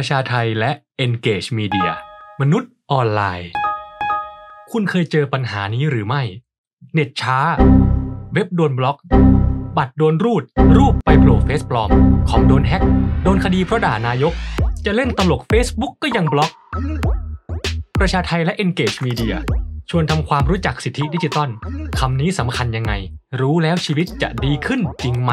ประชาไทยและ Engage Media มนุษย์ออนไลน์ คุณเคยเจอปัญหานี้หรือไม่ เน็ตช้า เว็บโดนบล็อกบัตรโดนรูด รูปไปโผล่เฟซปลอมคอมโดนแฮกโดนคดีเพราะด่านายก จะเล่นตลก Facebook ก็ยังบล็อก ประชาไทยและ Engage Media ชวนทำความรู้จักสิทธิดิจิตอลคำนี้สำคัญยังไง รู้แล้วชีวิตจะดีขึ้นจริงไหม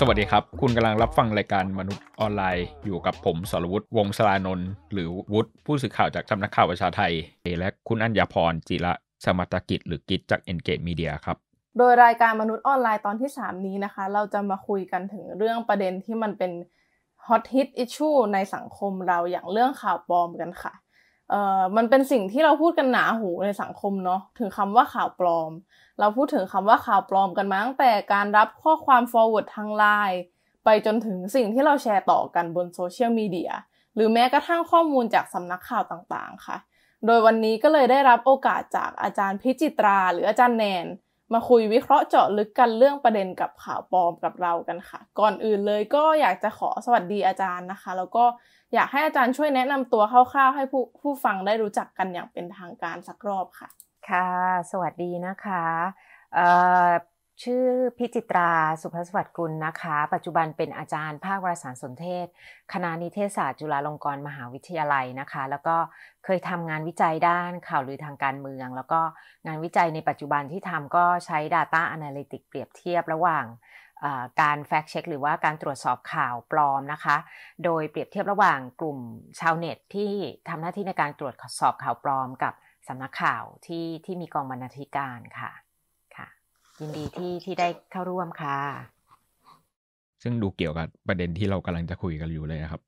สวัสดีครับ คุณกำลังรับฟังรายการมนุษย์ออนไลน์ อยู่กับผมสรวุฒิวงศลานนท์หรือวุฒิผู้สื่อข่าวจากสำนักข่าวประชาไทย และคุณอัญญาพรจิระสมัตกิจ หรือกิจจาก็น g กจมีเดียครับ โดยรายการมนุษย์ออนไลน์ตอนที่ 3 นี้นะคะ เราจะมาคุยกันถึงเรื่องประเด็นที่มันเป็นฮอตฮิตอิชชูในสังคมเราอย่างเรื่องข่าวปลอมกันค่ะเอ่อมันเป็นสิ่งที่เราพูดกันหนาหูในสังคมเนาะถึงคำว่าข่าวปลอมเราพูดถึงคำว่าข่าวปลอมกันมาตั้งแต่การรับข้อความ forward ทางไลน์ไปจนถึงสิ่งที่เราแชร์ต่อกันบนโซเชียลมีเดีย หรือแม้กระทั่งข้อมูลจากสำนักข่าวต่างๆค่ะ โดยวันนี้ก็เลยได้รับโอกาสจากอาจารย์พิจิตรา หรืออาจารย์แนน มาคุยวิเคราะห์เจาะลึกกันเรื่องประเด็นกับข่าวปลอมกับเรากันค่ะ ก่อนอื่นเลยก็อยากจะขอสวัสดีอาจารย์นะคะ แล้วก็อยากให้อาจารย์ช่วยแนะนำตัวคร่าวๆ ให้ผู้ผู้ฟังได้รู้จักกันอย่างเป็นทางการสักรอบค่ะค่ะ สวัสดีนะคะชื่อพิจิตราสุภสวัสดิ์กุลนะคะ ปัจจุบันเป็นอาจารย์ภาควารสารสนเทศ คณะนิเทศศาสตร์จุฬาลงกรณ์มหาวิทยาลัยนะคะแล้วก็เคยทำงานวิจัยด้านข่าวลือทางการเมือง แล้วก็งานวิจัยในปัจจุบันที่ทำก็ใช้ Data Analytics เปรียบเทียบระหว่างการแฟกช็คหรือว่าการตรวจสอบข่าวปลอมนะคะโดยเปรียบเทียบระหว่างกลุ่มชาวเน็ตที่ทำหน้าที่ในการตรวจสอบข่าวปลอมกับสำนักข่าวที่ที่มีกองบรรณาธิการค่ะ ค่ะ ยินดีที่ที่ได้เข้าร่วมค่ะ ซึ่งดูเกี่ยวกับประเด็นที่เรากำลังจะคุยกันอยู่เลยนะครับ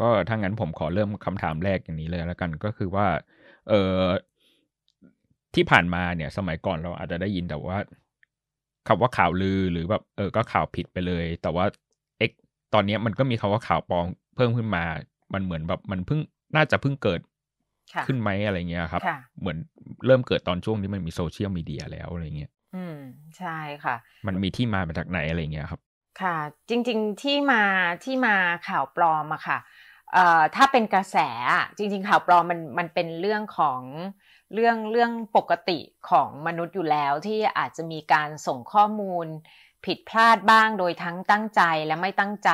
ก็ถ้างั้นผมขอเริ่มคำถามแรกอย่างนี้เลย แล้วกันก็คือว่า เออที่ผ่านมาเนี่ย สมัยก่อนเราอาจจะได้ยินแต่ว่าคำว่าข่าวลือหรือแบบเออ ก็ข่าวผิดไปเลย แต่ว่าเอ็กตอนนี้มันก็มีคำว่าข่าวปลอมเพิ่มขึ้นมา มันเหมือนแบบมันเพิ่งน่าจะเพิ่งเกิดขึ้นไหมอะไรเงี้ยครับ เหมือนเริ่มเกิดตอนช่วงที่มันมีโซเชียลมีเดียแล้วอะไรเงี้ย อืมใช่ค่ะ มันมีที่มามาจากไหนอะไรเงี้ยครับ ค่ะ จริงๆ ที่มา ที่มาข่าวปลอมอะค่ะเอ่อถ้าเป็นกระแส จริงๆ ข่าวปลอมมัน มันเป็นเรื่องของเรื่องเรื่องปกติของมนุษย์อยู่แล้วที่อาจจะมีการส่งข้อมูลผิดพลาดบ้างโดยทั้งตั้งใจและไม่ตั้งใจ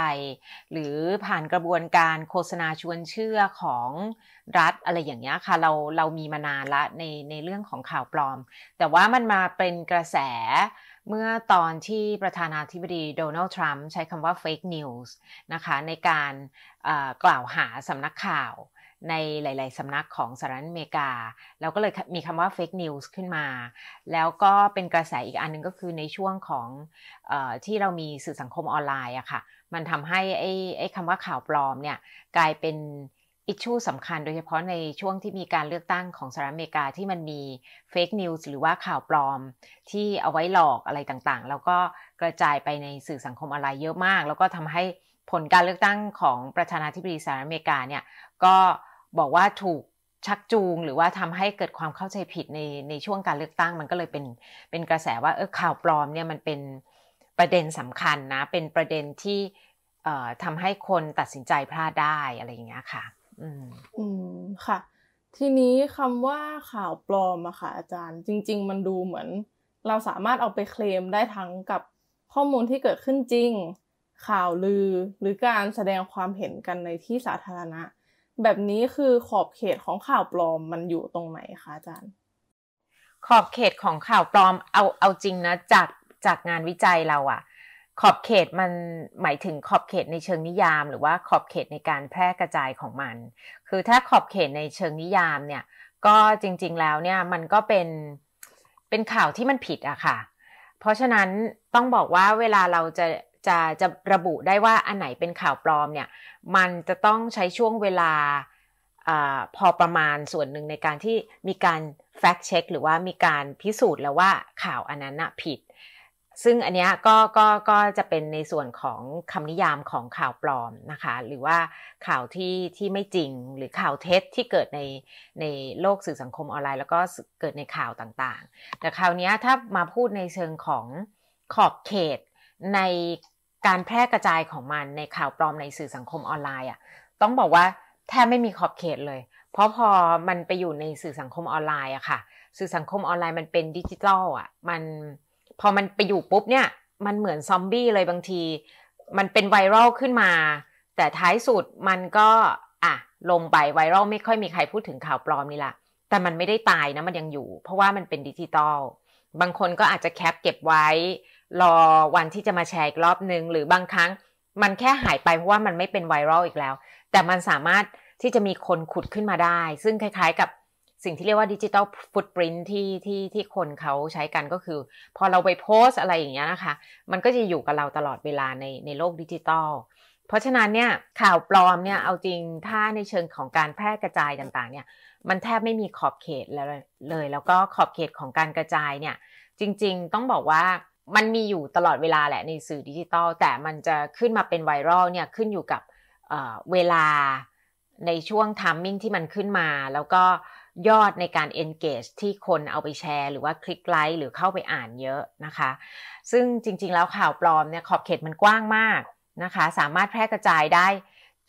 หรือผ่านกระบวนการโฆษณาชวนเชื่อของรัฐ อะไรอย่างเงี้ยค่ะเราเรามีมานานละในในเรื่องของข่าวปลอม แต่ว่ามันมาเป็นกระแสเมื่อตอนที่ประธานาธิบดีโดนัลด์ทรัมป์ใช้คำว่า fake news นะคะในการกล่าวหาสำนักข่าวในหลายๆสำนักของสหรัฐอเมริกา แล้วก็เลยมีคำว่า fake news ขึ้นมา แล้วก็เป็นกระแสอีกอัน นึงก็คือในช่วงของอที่เรามีสื่อสังคมออนไลน์อะค่ะ มันทำให้ไอ้ไอ้คำว่าข่าวปลอมเนี่ยกลายเป็นอิชชูสำคัญ โดยเฉพาะในช่วงที่มีการเลือกตั้งของสหรัฐอเมริกา ที่มันมีเฟกนิวส์หรือว่าข่าวปลอมที่เอาไว้หลอกอะไรต่าง ๆ แล้วก็กระจายไปในสื่อสังคมออนไลน์เยอะมาก แล้วก็ทำให้ผลการเลือกตั้งของประธานาธิบดีสหรัฐอเมริกาเนี่ยก็บอกว่าถูกชักจูงหรือว่าทำให้เกิดความเข้าใจผิดในในช่วงการเลือกตั้งมันก็เลยเป็นเป็นกระแสว่า เออ ข่าวปลอมเนี่ยมันเป็นประเด็นสำคัญนะเป็นประเด็นที่เอ่อทำให้คนตัดสินใจพลาดได้อะไรอย่างเงี้ยค่ะอืมอืมค่ะ ทีนี้คำว่าข่าวปลอมอะค่ะ อาจารย์ จริง ๆ มันดูเหมือน เราสามารถเอาไปเคลมได้ทั้งกับข้อมูลที่เกิดขึ้นจริง ข่าวลือหรือการแสดงความเห็นกันในที่สาธารณะแบบนี้คือขอบเขตของข่าวปลอมมันอยู่ตรงไหนคะอาจารย์ ขอบเขตของข่าวปลอมเอาเอาจริงนะจากจากงานวิจัยเราอะขอบเขตมันหมายถึงขอบเขตในเชิงนิยามหรือว่าขอบเขตในการแพร่กระจายของมัน คือถ้าขอบเขตในเชิงนิยามเนี่ยก็จริงๆแล้วเนี่ย มันก็เป็นเป็นข่าวที่มันผิดอะค่ะ เพราะฉะนั้นต้องบอกว่าเวลาเราจะจะจะระบุได้ว่าอันไหนเป็นข่าวปลอมเนี่ย มันจะต้องใช้ช่วงเวลาอพอประมาณส่วนหนึ่งในการที่ มีการแฟกช็คหรือว่ามีการพิสูจน์แล้วว่าข่าวอันนั้นนะผิด ซึ่งอันนี้ก็ก็ก็จะเป็นในส่วนของคำนิยามของข่าวปลอมนะคะ หรือว่าข่าวที่ที่ไม่จริงหรือข่าวเท็จที่เกิดใน ในโลกสื่อสังคมออนไลน์ แล้วก็เกิดในข่าวต่างๆ แต่คราวนี้ถ้ามาพูดในเชิงของขอบเขตในการแพร่กระจายของมันในข่าวปลอมในสื่อสังคมออนไลน์อ่ะต้องบอกว่าแทบไม่มีขอบเขตเลย เพราะพอมันไปอยู่ในสื่อสังคมออนไลน์อะค่ะ สื่อสังคมออนไลน์มันเป็นดิจิทัลอะมัน พอมันไปอยู่ปุ๊บเนี่ย มันเหมือนซอมบี้เลยบางที มันเป็นไวรัลขึ้นมา แต่ท้ายสุดมันก็อ่ะลงไปไวรัลไม่ค่อยมีใครพูดถึงข่าวปลอมนี่แหละแต่มันไม่ได้ตายนะมันยังอยู่ เพราะว่ามันเป็นดิจิทัลบางคนก็อาจจะแคปเก็บไว้รอวันที่จะมาแชร์อีกรอบนึง หรือบางครั้ง มันแค่หายไปเพราะว่ามันไม่เป็นไวรัลอีกแล้ว แต่มันสามารถที่จะมีคนขุดขึ้นมาได้ ซึ่งคล้ายๆกับสิ่งที่เรียกว่าดิจิตอลฟุตปรินที่ที่ที่คนเขาใช้กันก็คือ พอเราไปโพสอะไรอย่างเงี้ยนะคะ มันก็จะอยู่กับเราตลอดเวลาในในโลกดิจิตอลเพราะฉะนั้นเนี่ย ข่าวปลอมเนี่ยเอาจริงถ้าในเชิงของการแพร่กระจายต่างๆเนี่ยมันแทบไม่มีขอบเขตเลยเลย แล้วก็ขอบเขตของการกระจายเนี่ยจริงๆ ต้องบอกว่ามันมีอยู่ตลอดเวลาแหละในสื่อดิจิตอลแต่มันจะขึ้นมาเป็นไวรัลเนี่ยขึ้นอยู่กับเเวลาในช่วงทัมมิ่งที่มันขึ้นมา แล้วก็ยอดในการ engage ที่คนเอาไปแชร์หรือว่าคลิกไลค์หรือเข้าไปอ่านเยอะนะคะ ซึ่งจริงๆ แล้วข่าวปลอมเนี่ยขอบเขตมันกว้างมากนะคะ สามารถแพร่กระจายได้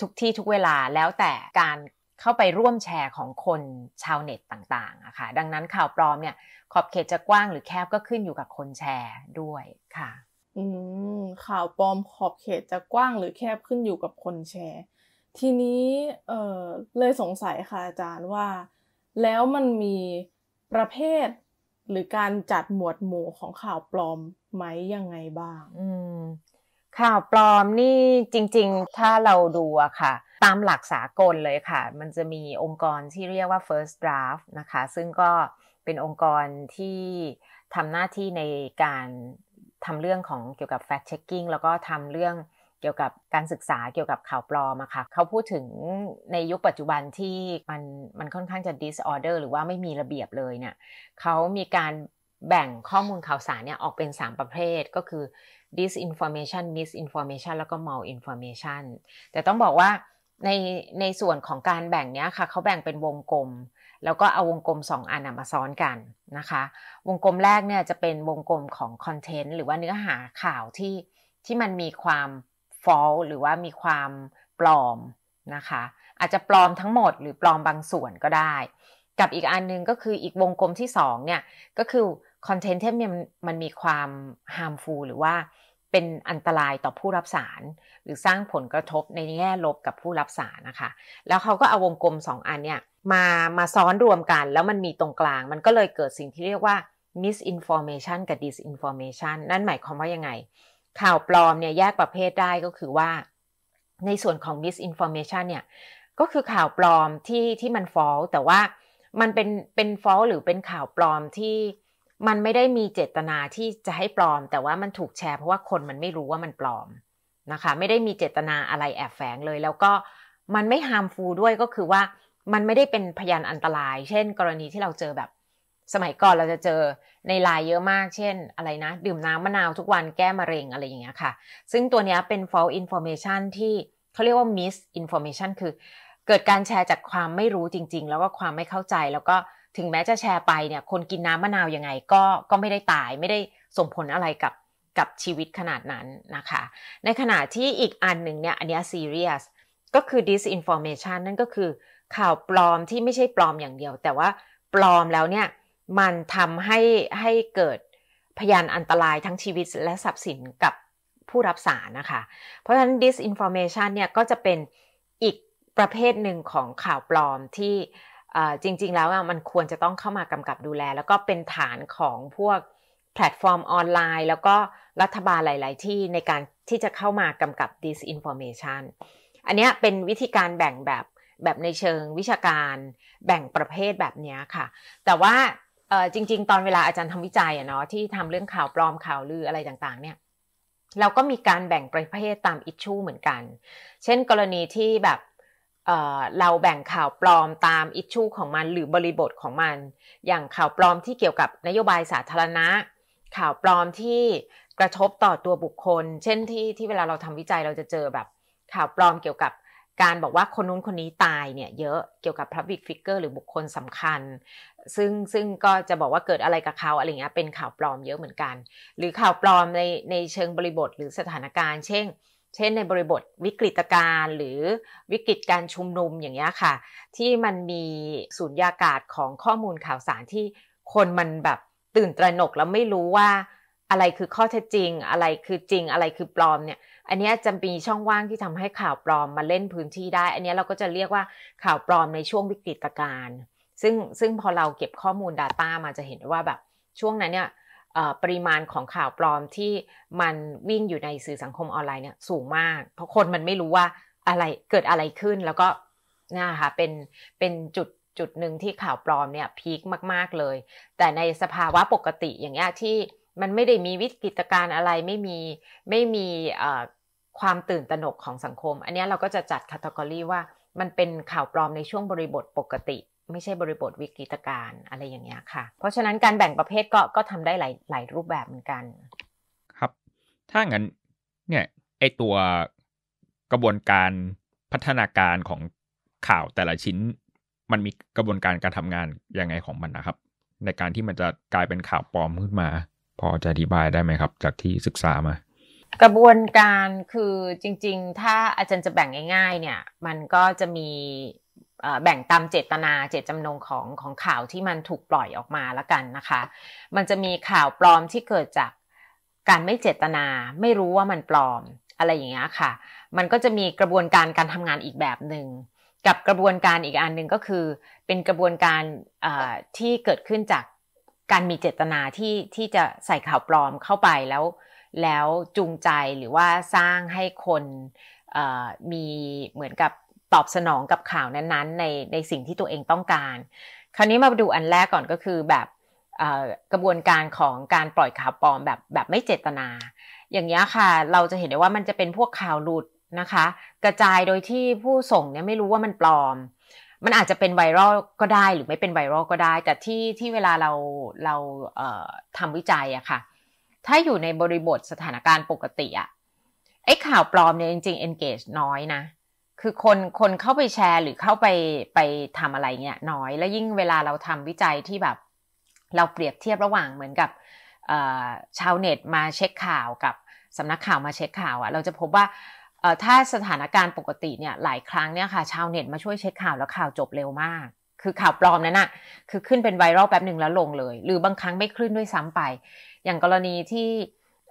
ทุกที่ทุกเวลาแล้วแต่การเข้าไปร่วมแชร์ของคนชาวเน็ตต่างๆอะค่ะ ดังนั้นข่าวปลอมเนี่ยขอบเขตจะกว้างหรือแคบก็ขึ้นอยู่กับคนแชร์ด้วยค่ะ อืมข่าวปลอมขอบเขตจะกว้างหรือแคบขึ้นอยู่กับคนแชร์ ทีนี้เออเลยสงสัยค่ะอาจารย์ว่าแล้วมันมีประเภทหรือการจัดหมวดหมู่ของข่าวปลอมไหมยังไงบ้าง อืมข่าวปลอมนี่จริง ๆ ถ้าเราดูอะค่ะ ตามหลักสากลเลยค่ะ มันจะมีองค์กรที่เรียกว่า first draft นะคะ ซึ่งก็เป็นองค์กรที่ทำหน้าที่ในการทำเรื่องของเกี่ยวกับ fact checking แล้วก็ทำเรื่องเกี่ยวกับการศึกษาเกี่ยวกับข่าวปลอมอะค่ะ เขาพูดถึงในยุคปัจจุบันที่มันมันค่อนข้างจะ disorder หรือว่าไม่มีระเบียบเลยเนี่ย เขามีการแบ่งข้อมูลข่าวสารเนี่ย ออกเป็น 3 ประเภทก็คือ disinformation misinformation แล้วก็ malinformation แต่ต้องบอกว่าในในส่วนของการแบ่งเนี้ยค่ะเขาแบ่งเป็นวงกลม แล้วก็เอาวงกลม 2 อันมาซ้อนกันนะคะ วงกลมแรกเนี่ย จะเป็นวงกลมของคอนเทนต์หรือว่าเนื้อหาข่าวที่ที่มันมีความ false หรือว่ามีความปลอม นะคะ อาจจะปลอมทั้งหมดหรือปลอมบางส่วนก็ได้ กับอีกอันนึงก็คืออีกวงกลมที่2เนี่ยก็คือคอนเทนต์ที่มันมันมีความ harmful หรือว่า เป็นอันตรายต่อผู้รับสาร หรือสร้างผลกระทบในแง่ลบกับผู้รับสารนะคะ แล้วเขาก็เอาวงกลม 2 อันเนี่ยมามาซ้อนรวมกัน แล้วมันมีตรงกลาง มันก็เลยเกิดสิ่งที่เรียกว่า misinformation กับ disinformation นั่นหมายความว่ายังไง ข่าวปลอมเนี่ย แยกประเภทได้ก็คือว่าในส่วนของ misinformation เนี่ยก็คือข่าวปลอมที่ที่มันฟอลแต่ว่ามันเป็นเป็นฟอลหรือเป็นข่าวปลอมที่มันไม่ได้มีเจตนาที่จะให้ปลอม แต่ว่ามันถูกแชร์เพราะว่าคนมันไม่รู้ว่ามันปลอมนะคะไม่ได้มีเจตนาอะไรแอบแฝงเลย แล้วก็มันไม่ฮามฟูด้วยก็คือว่ามันไม่ได้เป็นพยานอันตราย เช่นกรณีที่เราเจอแบบ สมัยก่อนเราจะเจอในไลน์เยอะมาก เช่น อะไรนะ ดื่มน้ำมะนาวทุกวันแก้มะเร็งอะไรอย่างเงี้ยค่ะ ซึ่งตัวนี้เป็น false information ที่เขาเรียกว่า misinformation คือ เกิดการแชร์จากความไม่รู้จริง ๆ แล้วก็ความไม่เข้าใจแล้วก็ถึงแม้จะแชร์ไปเนี่ยคนกินน้ำมะนาวยังไง ก็ก็ไม่ได้ตายไม่ได้ส่งผลอะไรกับกับชีวิตขนาดนั้นนะคะ ในขณะที่อีกอันหนึ่งเนี่ยอันนี้ serious ก็คือ disinformation นั่นก็คือข่าวปลอมที่ไม่ใช่ปลอมอย่างเดียว แต่ว่าปลอมแล้วเนี่ย มันทำให้ให้เกิดพยานอันตรายทั้งชีวิตและทรัพย์สินกับผู้รับสารนะคะ เพราะฉะนั้น disinformation เนี่ยก็จะเป็นอีกประเภทหนึ่งของข่าวปลอมที่จริงๆแล้วมันควรจะต้องเข้ามากำกับดูแลแล้วก็เป็นฐานของพวกแพลตฟอร์มออนไลน์แล้วก็รัฐบาลหลายๆที่ในการที่จะเข้ามากำกับ disinformation อันนี้เป็นวิธีการแบ่งแบบแบบในเชิงวิชาการแบ่งประเภทแบบนี้ค่ะ แต่ว่าจริงๆตอนเวลาอาจารย์ทำวิจัยเนาะที่ทำเรื่องข่าวปลอมข่าวลืออะไรต่างๆ เนี่ยเราก็มีการแบ่งประเภทตามอิชชูเหมือนกัน เช่น กรณีที่แบบเราแบ่งข่าวปลอมตามอิชชูของมันหรือบริบทของมัน อย่างข่าวปลอมที่เกี่ยวกับนโยบายสาธารณะ ข่าวปลอมที่กระทบต่อตัวบุคคล เช่นที่ที่เวลาเราทำวิจัยเราจะเจอแบบ ข่าวปลอมเกี่ยวกับการบอกว่าคนนู้นคนนี้ตายเนี่ยเยอะเกี่ยวกับพ p บิคฟิกเกอร์หรือบุคคลสำคัญ ซึ่งซึ่งก็จะบอกว่าเกิดอะไรกับเขาอะไรเงี้ยเป็นข่าวปลอมเยอะเหมือนกัน หรือข่าวปลอมในในเชิงบริบทหรือสถานการณ์เช่นเช่นในบริบทวิกฤตการหรือวิกฤตการชุมนุมอย่างเงี้ยค่ะ ที่มันมีสูญญากาศของข้อมูลข่าวสารที่คนมันแบบตื่นตระหนกแล้วไม่รู้ว่า อะไรคือข้อเท็จจริงอะไรคือจริงอะไรคือปลอมเนี่ยอันนี้จะมีช่องว่างที่ทำให้ข่าวปลอมมาเล่นพื้นที่ได้ อันนี้เราก็จะเรียกว่าข่าวปลอมในช่วงวิกฤตการณ์ซึ่งซึ่งพอเราเก็บข้อมูล Data มาจะเห็นว่าแบบช่วงนั้นเนี่ยปริมาณของข่าวปลอมที่มันวิ่งอยู่ในสื่อสังคมออนไลน์เนี่ยสูงมาก เพราะคนมันไม่รู้ว่าอะไรเกิดอะไรขึ้นแล้วก็นะคะเป็นเป็นจุดจุดหนึ่งที่ข่าวปลอมเนี่ยพีคมาก ๆเลย แต่ในสภาวะปกติอย่างเงี้ยที่มันไม่ได้มีวิกฤตการณ์อะไรไม่มีไม่มีความตื่นตระหนกของสังคม อันนี้เราก็จะจัดคัตกรีว่า มันเป็นข่าวปลอมในช่วงบริบทปกติไม่ใช่บริบทวิกฤตการอะไรอย่างเงี้ยค่ะเพราะฉะนั้นการแบ่งประเภทก็ ก็ทำได้หลายหลายรูปแบบเหมือนกัน ครับ ถ้างั้นเนี่ยไอตัวกระบวนการพัฒนาการของข่าวแต่ละชิ้นมันมีกระบวนการการทำงานยังไงของมันนะครับ ในการที่มันจะกลายเป็นข่าวปลอมขึ้นมา พอจะอธิบายได้ไหมครับ จากที่ศึกษามา กระบวนการคือจริง ๆ ถ้าอาจารย์จะแบ่งง่ายๆ เนี่ย มันก็จะมีแบ่งตามเจตนาเจตจำนงของของข่าวที่มันถูกปล่อยออกมาละกันนะคะ มันจะมีข่าวปลอมที่เกิดจากการไม่เจตนาไม่รู้ว่ามันปลอมอะไรอย่างเงี้ยค่ะ มันก็จะมีกระบวนการการทำงานอีกแบบหนึ่งกับกระบวนการอีกอันหนึ่งก็คือ เป็นกระบวนการที่เกิดขึ้นจากการมีเจตนาที่ที่จะใส่ข่าวปลอมเข้าไปแล้ว แล้วจูงใจหรือว่าสร้างให้คนมีเหมือนกับตอบสนองกับข่าวนั้นๆในในสิ่งที่ตัวเองต้องการ คราวนี้มาดูอันแรกก่อนก็คือแบบกระบวนการของการปล่อยข่าวปลอมแบบแบบไม่เจตนา อย่างนี้ค่ะเราจะเห็นได้ว่ามันจะเป็นพวกข่าวหลุดนะคะ กระจายโดยที่ผู้ส่งเนี่ยไม่รู้ว่ามันปลอม มันอาจจะเป็นไวรัลก็ได้หรือไม่เป็นไวรัลก็ได้ แต่ที่ที่เวลาเราเราทำวิจัยอะค่ะถ้าอยู่ในบริบทสถานการณ์ปกติอะไอ้ข่าวปลอมเนี่ยจริงๆ engage น้อยนะคือคนคนเข้าไปแชร์หรือเข้าไปไปทำอะไรเนี่ยน้อยแล้วยิ่งเวลาเราทำวิจัยที่แบบ เราเปรียบเทียบระหว่างเหมือนกับชาวเน็ต มาเช็คข่าวกับสำนักข่าวมาเช็คข่าวอะ่ะเราจะพบว่าถ้าสถานการณ์ปกติเนี่ยหลายครั้งเนี่ยค่ะชาวเน็ตมาช่วยเช็คข่าวแล้วข่าวจบเร็วมาก คือข่าวปลอมนั่นน่ะคือขึ้นเป็นไวรัลแป๊บหนึ่งแล้วลงเลย หรือบางครั้งไม่ขึ้นด้วยซ้ำไป อย่างกรณีที่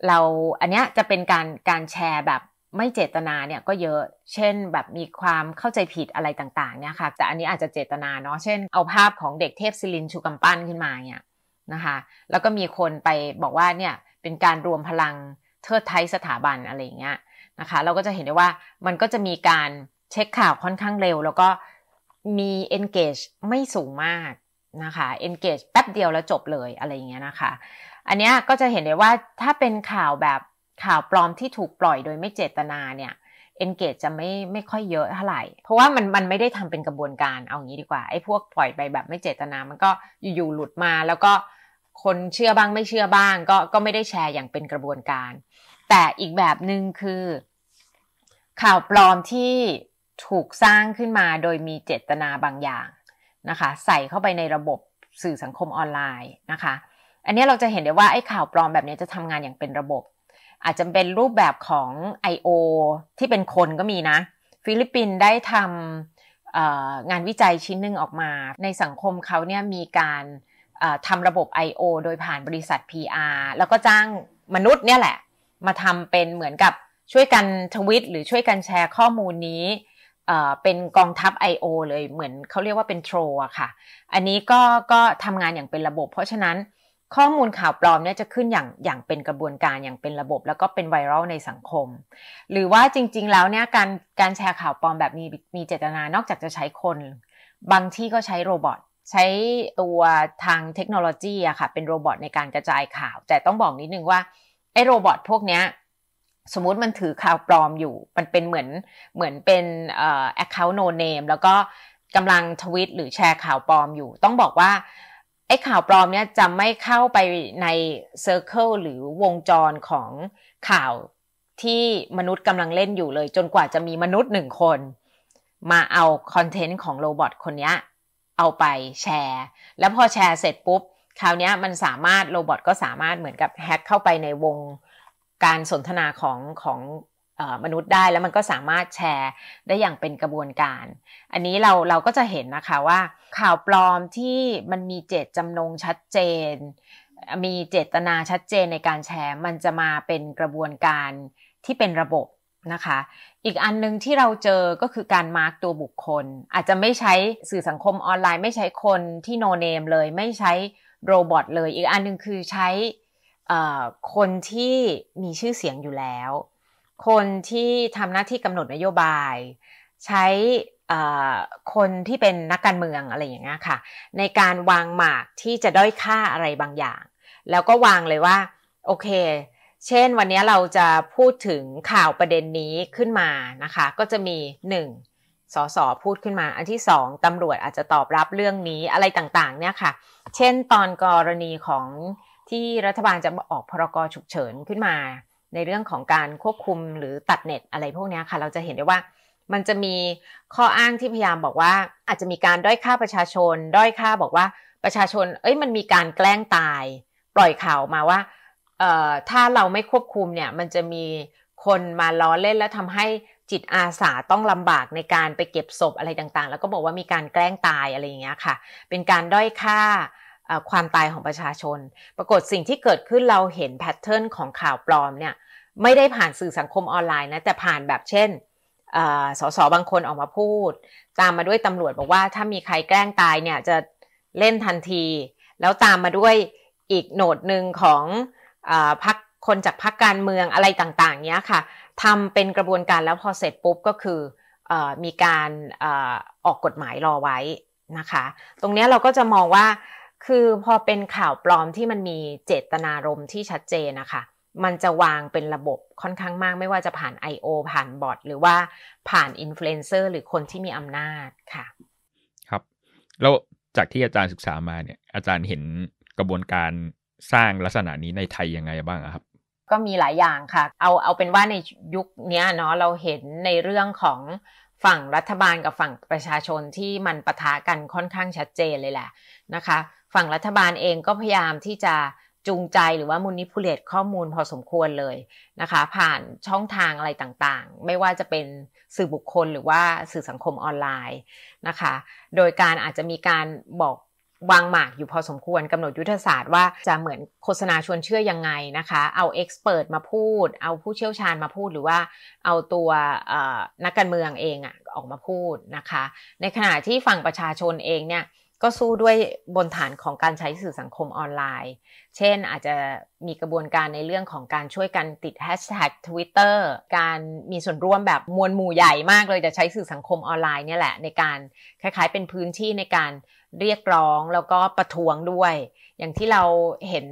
เราอันเนี้ยจะเป็นการการแชร์แบบไม่เจตนาเนี่ย ก็เยอะ เช่นแบบมีความเข้าใจผิดอะไรต่างๆเนี่ยค่ะ แต่อันนี้อาจจะเจตนาเนาะ เช่นเอาภาพของเด็กเทพศิลินชูกำปั้นขึ้นมาเนี่ย นะคะ แล้วก็มีคนไปบอกว่าเนี่ย เป็นการรวมพลังเทิดไทยสถาบันอะไรอย่างเงี้ยนะคะ เราก็จะเห็นได้ว่ามันก็จะมีการเช็คข่าวค่อนข้างเร็ว แล้วก็มี engage ไม่สูงมากนะคะ engage แป๊บเดียวแล้วจบเลยอะไรอย่างเงี้ยนะคะ อันเนี้ยก็จะเห็นได้ว่าถ้าเป็นข่าวแบบข่าวปลอมที่ถูกปล่อยโดยไม่เจตนาเนี่ยเอนเกจจะไม่ไม่ค่อยเยอะเท่าไหร่เพราะว่ามันมันไม่ได้ทำเป็นกระบวนการเอางี้ดีกว่าไอ้พวกปล่อยไปแบบไม่เจตนา มันก็อยู่ๆหลุดมาแล้วก็คนเชื่อบ้างไม่เชื่อบ้าง ก็ก็ไม่ได้แชร์อย่างเป็นกระบวนการ แต่อีกแบบหนึ่งคือ ข่าวปลอมที่ถูกสร้างขึ้นมาโดยมีเจตนาบางอย่างนะคะ ใส่เข้าไปในระบบสื่อสังคมออนไลน์นะคะ อันนี้เราจะเห็นได้ว่าไอ้ข่าวปลอมแบบนี้จะทำงานอย่างเป็นระบบอาจจะเป็นรูปแบบของ I.O. ที่เป็นคนก็มีนะ ฟิลิปปินส์ได้ทำงานวิจัยชิ้นหนึ่งออกมา ในสังคมเขาเนี่ยมีการทำระบบ I.O. โดยผ่านบริษัท PR แล้วก็จ้างมนุษย์เนี่ยแหละ มาทำเป็นเหมือนกับช่วยกันทวิตหรือช่วยกันแชร์ข้อมูลนี้ เป็นกองทัพ I.O. เลยเหมือนเขาเรียกว่าเป็นโทรอะค่ะอันนี้ก็ก็ทำงานอย่างเป็นระบบ เพราะฉะนั้นข้อมูลข่าวปลอมเนี่ยจะขึ้นอย่างอย่างเป็นกระบวนการอย่างเป็นระบบแล้วก็เป็นไวรัลในสังคม หรือว่าจริงๆแล้วเนี่ยการการแชร์ข่าวปลอมแบบมีมีเจตนานอกจากจะใช้คนบางที่ก็ใช้โรบอทใช้ตัวทางเทคโนโลยีอะค่ะเป็นโรบอทในการกระจายข่าว แต่ต้องบอกนิดนึงว่า ไอ้โรบอทพวกเนี้ยสมมุติมันถือข่าวปลอมอยู่มันเป็นเหมือนเหมือนเป็นเอ่อ account ์โ name แล้วก็กำลังทวิตหรือแชร์ข่าวปลอมอยู่ต้องบอกว่าไอ้ข่าวปลอมเนี่ยจะไม่เข้าไปในเซอร์เคิลหรือวงจรของข่าวที่มนุษย์กำลังเล่นอยู่เลย จนกว่าจะมีมนุษย์หนึ่งคนมาเอาคอนเทนต์ของโรบอทคนนี้เอาไปแชร์แล้วพอแชร์เสร็จปุ๊บคราวนี้มันสามารถโรบอทก็สามารถเหมือนกับแฮ็กเข้าไปในวงการสนทนาของของมนุษย์ได้แล้วมันก็สามารถแชร์ได้อย่างเป็นกระบวนการ อันนี้เราเราก็จะเห็นนะคะว่า ข่าวปลอมที่มันมีเจตจำนงชัดเจน มีเจตนาชัดเจนในการแชร์ มันจะมาเป็นกระบวนการที่เป็นระบบนะคะ อีกอันนึงที่เราเจอก็คือการมาร์กตัวบุคคล อาจจะไม่ใช้สื่อสังคมออนไลน์ ไม่ใช้คนที่โนเนมเลย ไม่ใช้โรบอทเลย อีกอันนึงคือใช้คนที่มีชื่อเสียงอยู่แล้วคนที่ทำหน้าที่กำหนดนโยบาย ใช้คนที่เป็นนักการเมืองอะไรอย่างเงี้ยค่ะ ในการวางหมากที่จะด้อยค่าอะไรบางอย่าง แล้วก็วางเลยว่าโอเค เช่นวันนี้เราจะพูดถึงข่าวประเด็นนี้ขึ้นมานะคะก็จะมีหนึ่งสสพูดขึ้นมาอันที่สองตำรวจอาจจะตอบรับเรื่องนี้อะไรต่างๆเนี่ยค่ะเช่นตอนกรณีของที่รัฐบาลจะออกพรกฉุกเฉินขึ้นมาในเรื่องของการควบคุมหรือตัดเน็ตอะไรพวกนี้ค่ะเราจะเห็นได้ว่ามันจะมีข้ออ้างที่พยายามบอกว่า อาจจะมีการด้อยค่าประชาชนด้อยค่าบอกว่า ประชาชนเอ้ยมันมีการแกล้งตายปล่อยข่าวมาว่าเอ่อถ้าเราไม่ควบคุมเนี่ยมันจะมีคนมาล้อเล่น และทำให้จิตอาสาต้องลำบากในการไปเก็บศพอะไรต่างๆ แล้วก็บอกว่ามีการแกล้งตายอะไรอย่างเงี้ยค่ะเป็นการด้อยค่าความตายของประชาชน ปรากฏสิ่งที่เกิดขึ้นเราเห็นแพทเทิร์นของข่าวปลอมเนี่ยไม่ได้ผ่านสื่อสังคมออนไลน์นะ แต่ผ่านแบบเช่น สสบางคนออกมาพูด ตามมาด้วยตำรวจบอกว่าถ้ามีใครแกล้งตายเนี่ย จะเล่นทันที แล้วตามมาด้วยอีกโหนดหนึ่งของอพักคนจากพักการเมืองอะไรต่างๆเนี้ยค่ะทำเป็นกระบวนการแล้วพอเสร็จปุ๊บก็คืออมีการอออกกฎหมายรอไว้นะคะ ตรงนี้เราก็จะมองว่าคือพอเป็นข่าวปลอมที่มันมีเจตนารมณ์ที่ชัดเจนนะคะ มันจะวางเป็นระบบค่อนข้างมากไม่ว่าจะผ่าน I.O. ผ่านบอทหรือว่าผ่านอินฟลูเอนเซอร์หรือคนที่มีอำนาจค่ะ ครับแล้วจากที่อาจารย์ศึกษามาเนี่ยอาจารย์เห็นกระบวนการสร้างลักษณะนี้ในไทยยังไงบ้างครับ ก็มีหลายอย่างค่ะ เอาเอาเป็นว่าในยุคนี้เนาะเราเห็นในเรื่องของฝั่งรัฐบาลกับฝั่งประชาชนที่มันปะทะกันค่อนข้างชัดเจนเลยแหละนะคะฝั่งรัฐบาลเองก็พยายามที่จะจูงใจหรือว่ามูลนิพูเลตข้อมูลพอสมควรเลยนะคะ ผ่านช่องทางอะไรต่างๆ ไม่ว่าจะเป็นสื่อบุคคลหรือว่าสื่อสังคมออนไลน์นะคะโดยการอาจจะมีการบอกวางหมากอยู่พอสมควรกำหนดยุทธศาสตร์ ว่า จะเหมือนโฆษณาชวนเชื่อยังไงนะคะเอาเอ็กซ์เพรสมาพูด เอาผู้เชี่ยวชาญมาพูดหรือว่าเอาตัวนักการเมืองเองอะออกมาพูดนะคะ ในขณะที่ฝั่งประชาชนเองเนี่ยก็สู้ด้วยบนฐานของการใช้สื่อสังคมออนไลน์ เช่นอาจจะมีกระบวนการในเรื่องของการช่วยกันติดแฮชแท็กทวิตเตอร์การมีส่วนร่วมแบบมวลหมู่ใหญ่มากเลย จะใช้สื่อสังคมออนไลน์เนี่ยแหละ ในการคล้ายๆเป็นพื้นที่ในการเรียกร้องแล้วก็ประท้วงด้วย อย่างที่เราเห็น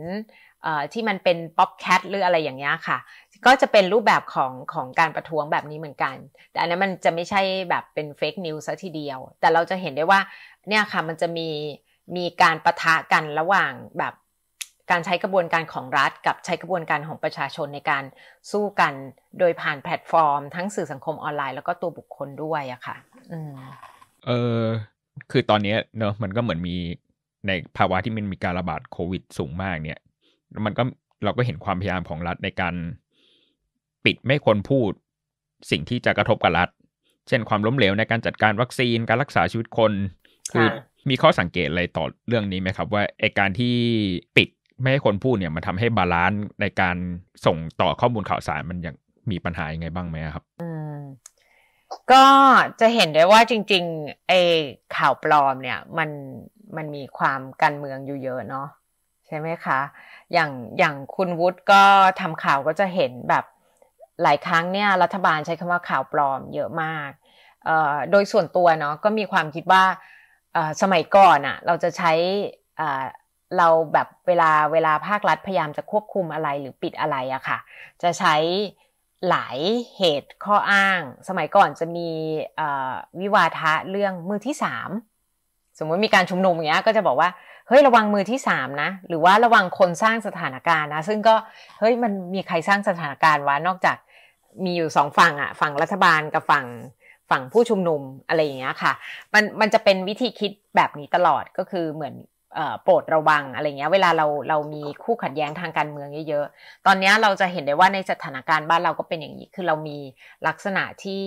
ที่มันเป็นป๊อปแคทหรืออะไรอย่างเงี้ยค่ะก็จะเป็นรูปแบบของของการประท้วงแบบนี้เหมือนกัน แต่อันนั้นมันจะไม่ใช่แบบเป็นเฟกนิวซะทีเดียว แต่เราจะเห็นได้ว่า เนี่ยค่ะมันจะมีมีการประทะกันระหว่างแบบการใช้กระบวนการของรัฐ กับใช้กระบวนการของประชาชนในการสู้กันโดยผ่านแพลตฟอร์ม ทั้งสื่อสังคมออนไลน์แล้วก็ตัวบุคคลด้วยอะค่ะอเออคือตอนนี้เนอะมันก็เหมือนมีในภาวะที่มันมีการระบาดโควิดสูงมากเนี่ย มันก็เราก็เห็นความพยายามของรัฐในการปิดไม่ควรพูดสิ่งที่จะกระทบกับรัฐเช่นความล้มเหลวในการจัดการวัคซีนการรักษาชีวิตคน คือ มีข้อสังเกตอะไรต่อเรื่องนี้ไหมครับ ว่าไอการที่ปิดไม่ให้คนพูดเนี่ยมันทำให้บาลานซ์ในการส่งต่อข้อมูลข่าวสารมันยัง มีปัญหายังไงบ้างไหมครับ อืมก็จะเห็นได้ว่าจริงๆไอข่าวปลอมเนี่ยมันมันมีความการเมืองอยู่เยอะเนาะใช่ไหมคะ อย่างอย่างคุณวุฒิก็ทำข่าวก็จะเห็นแบบหลายครั้งเนี่ยรัฐบาลใช้คำว่าข่าวปลอมเยอะมาก โดยส่วนตัวเนาะก็มีความคิดว่าสมัยก่อนอะเราจะใช้เราแบบเวลาเวลาภาครัฐพยายามจะควบคุมอะไรหรือปิดอะไรอะค่ะจะใช้หลายเหตุข้ออ้าง สมัยก่อนจะมีวิวาทะเรื่องมือที่สามสมมติมีการชุมนุมอย่างเงี้ยก็จะบอกว่าเฮ้ยระวังมือที่สามนะหรือว่าระวังคนสร้างสถานการณ์นะซึ่งก็เฮ้ยมันมีใครสร้างสถานการณ์วะนอกจากมีอยู่สองฝั่งอะฝั่งรัฐบาลกับฝั่งฝั่งผู้ชุมนุมอะไรอย่างเงี้ยค่ะ มันมันจะเป็นวิธีคิดแบบนี้ตลอดก็คือเหมือนโปรดระวังอะไรเงี้ย เวลาเราเรามีคู่ขัดแย้งทางการเมืองเยอะๆ ตอนนี้เราจะเห็นได้ว่าในสถานการณ์บ้านเราก็เป็นอย่างนี้คือเรามีลักษณะที่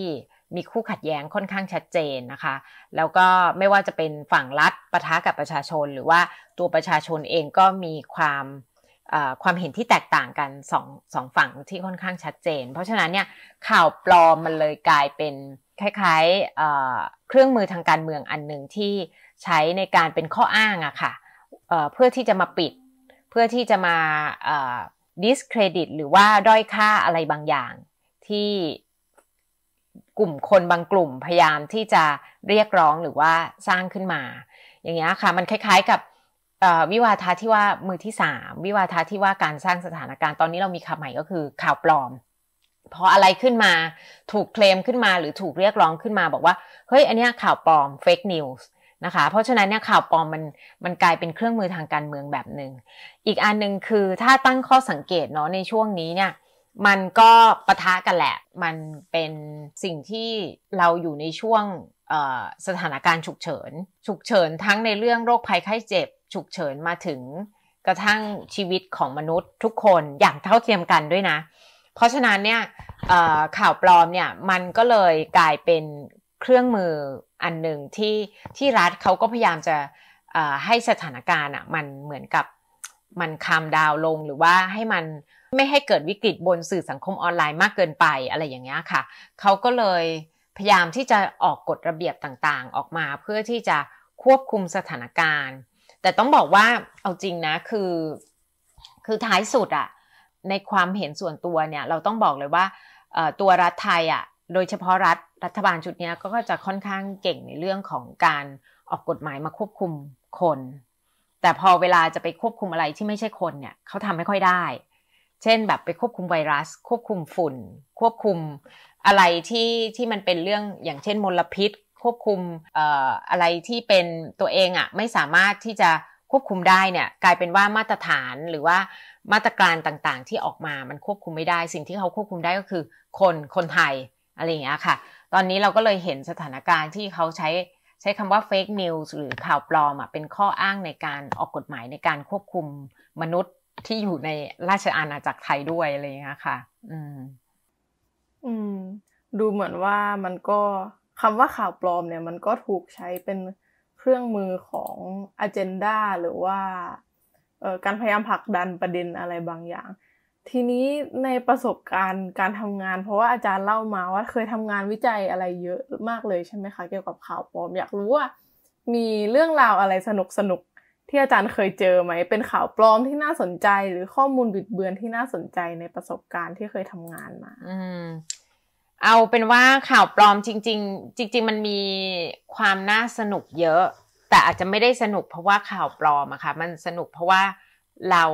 มีคู่ขัดแย้งค่อนข้างชัดเจนนะคะ แล้วก็ไม่ว่าจะเป็นฝั่งรัฐประทะกับประชาชน หรือว่าตัวประชาชนเองก็มีความความเห็นที่แตกต่างกันสองสองฝั่งที่ค่อนข้างชัดเจน เพราะฉะนั้นเนี่ยข่าวปลอมมันเลยกลายเป็นคล้ายๆเครื่องมือทางการเมืองอันหนึ่งที่ใช้ในการเป็นข้ออ้างอะค่ะเพื่อที่จะมาปิดเพื่อที่จะมา discredit หรือว่าด้อยค่าอะไรบางอย่างที่กลุ่มคนบางกลุ่มพยายามที่จะเรียกร้องหรือว่าสร้างขึ้นมาอย่างเงี้ยค่ะมันคล้ายๆกับวิวาทะที่ว่ามือที่สามวิวาทะที่ว่าการสร้างสถานการณ์ตอนนี้เรามีคำใหม่ก็คือข่าวปลอมพออะไรขึ้นมาถูกเคลมขึ้นมาหรือถูกเรียกร้องขึ้นมาบอกว่าเฮ้ยอันนี้ข่าวปลอมเฟกนิวส์นะคะเพราะฉะนั้นเนี่ยข่าวปลอมมันมันกลายเป็นเครื่องมือทางการเมืองแบบหนึง่งอีกอันหนึ่งคือถ้าตั้งข้อสังเกตเนาะในช่วงนี้เนี่ยมันก็ปะทะกันแหละมันเป็นสิ่งที่เราอยู่ในช่วงสถานการณ์ฉุกเฉินฉุกเฉินทั้งในเรื่องโรคภัยไข้เจ็บฉุกเฉินมาถึงกระทั่งชีวิตของมนุษย์ทุกคนอย่างเท่าเทียมกันด้วยนะ เพราะฉะนั้นเนี่ยข่าวปลอมเนี่ยมันก็เลยกลายเป็นเครื่องมืออันหนึ่งที่ที่รัฐเขาก็พยายามจะให้สถานการณ์อ่ะมันเหมือนกับมันคามดาวลงหรือว่าให้มันไม่ให้เกิดวิกฤตบนสื่อสังคมออนไลน์ มากเกินไปอะไรอย่างเงี้ยค่ะเขาก็เลยพยายามที่จะออกกฎระเบียบต่างๆ ออกมาเพื่อที่จะควบคุมสถานการณ์แต่ต้องบอกว่าเอาจริงนะคือคือท้ายสุดอะในความเห็นส่วนตัวเนี่ย เราต้องบอกเลยว่า ตัวรัฐไทยอะโดยเฉพาะรัฐรัฐบาลชุดนี้ก็จะค่อนข้างเก่งในเรื่องของการออกกฎหมายมาควบคุมคน แต่พอเวลาจะไปควบคุมอะไรที่ไม่ใช่คนเนี่ยเขาทำไม่ค่อยได้ เช่นแบบไปควบคุมไวรัสควบคุมฝุ่น ควบคุมอะไรที่ที่มันเป็นเรื่องอย่างเช่นมลพิษควบคุมออะไรที่เป็นตัวเองอะ่ะ ไม่สามารถที่จะควบคุมได้เนี่ย กลายเป็นว่ามาตรฐานหรือว่ามาตรการต่าง ๆ ที่ออกมามันควบคุมไม่ได้ สิ่งที่เขาควบคุมได้ก็คือคนคนไทย อะไรอย่างเงี้ยค่ะ ตอนนี้เราก็เลยเห็นสถานการณ์ที่เขาใช้ใช้คำว่าเฟกนิวส์หรือข่าวปลอมอ่ะเป็นข้ออ้างในการออกกฎหมายในการควบคุมมนุษย์ที่อยู่ในราชอาณาจักรไทยด้วยอะไรอย่างเงี้ยค่ะ อืมอืม ดูเหมือนว่ามันก็คำว่าข่าวปลอมเนี่ยมันก็ถูกใช้เป็นเครื่องมือของอ g e n d a หรือว่าการพยายามผลักดันประเด็นอะไรบางอย่าง ทีนี้ในประสบการณ์การทำงาน เพราะว่าอาจารย์เล่ามาว่าเคยทำงานวิจัยอะไรเยอะมากเลยใช่ไหมคะเกี่ยวกับข่าวปลอม อยากรู้ว่ามีเรื่องราวอะไรสนุกสนุกที่อาจารย์เคยเจอไหม เป็นข่าวปลอมที่น่าสนใจหรือข้อมูลบิดเบือนที่น่าสนใจในประสบการณ์ที่เคยทำงานมา อืมเอาเป็นว่าข่าวปลอมจริง ๆ จริงๆ มันมีความน่าสนุกเยอะ แต่อาจจะไม่ได้สนุกเพราะว่าข่าวปลอมอะค่ะมันสนุกเพราะว่าเรา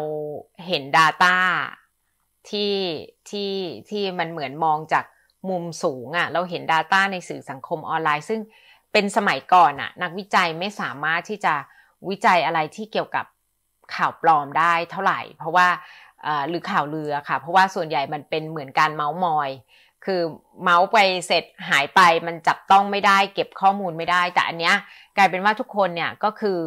เห็น Data ที่ที่ที่มันเหมือนมองจากมุมสูงอะเราเห็น Data ในสื่อสังคมออนไลน์ ซึ่งเป็นสมัยก่อนอะนักวิจัยไม่สามารถที่จะวิจัยอะไรที่เกี่ยวกับข่าวปลอมได้เท่าไหร่ เพราะว่าหรือข่าวเรือค่ะเพราะว่าส่วนใหญ่มันเป็นเหมือนการเมาส์มอยคือเมาส์ไปเสร็จหายไปมันจับต้องไม่ได้เก็บข้อมูลไม่ได้ แต่อันเนี้ยกลายเป็นว่าทุกคนเนี่ยก็คือ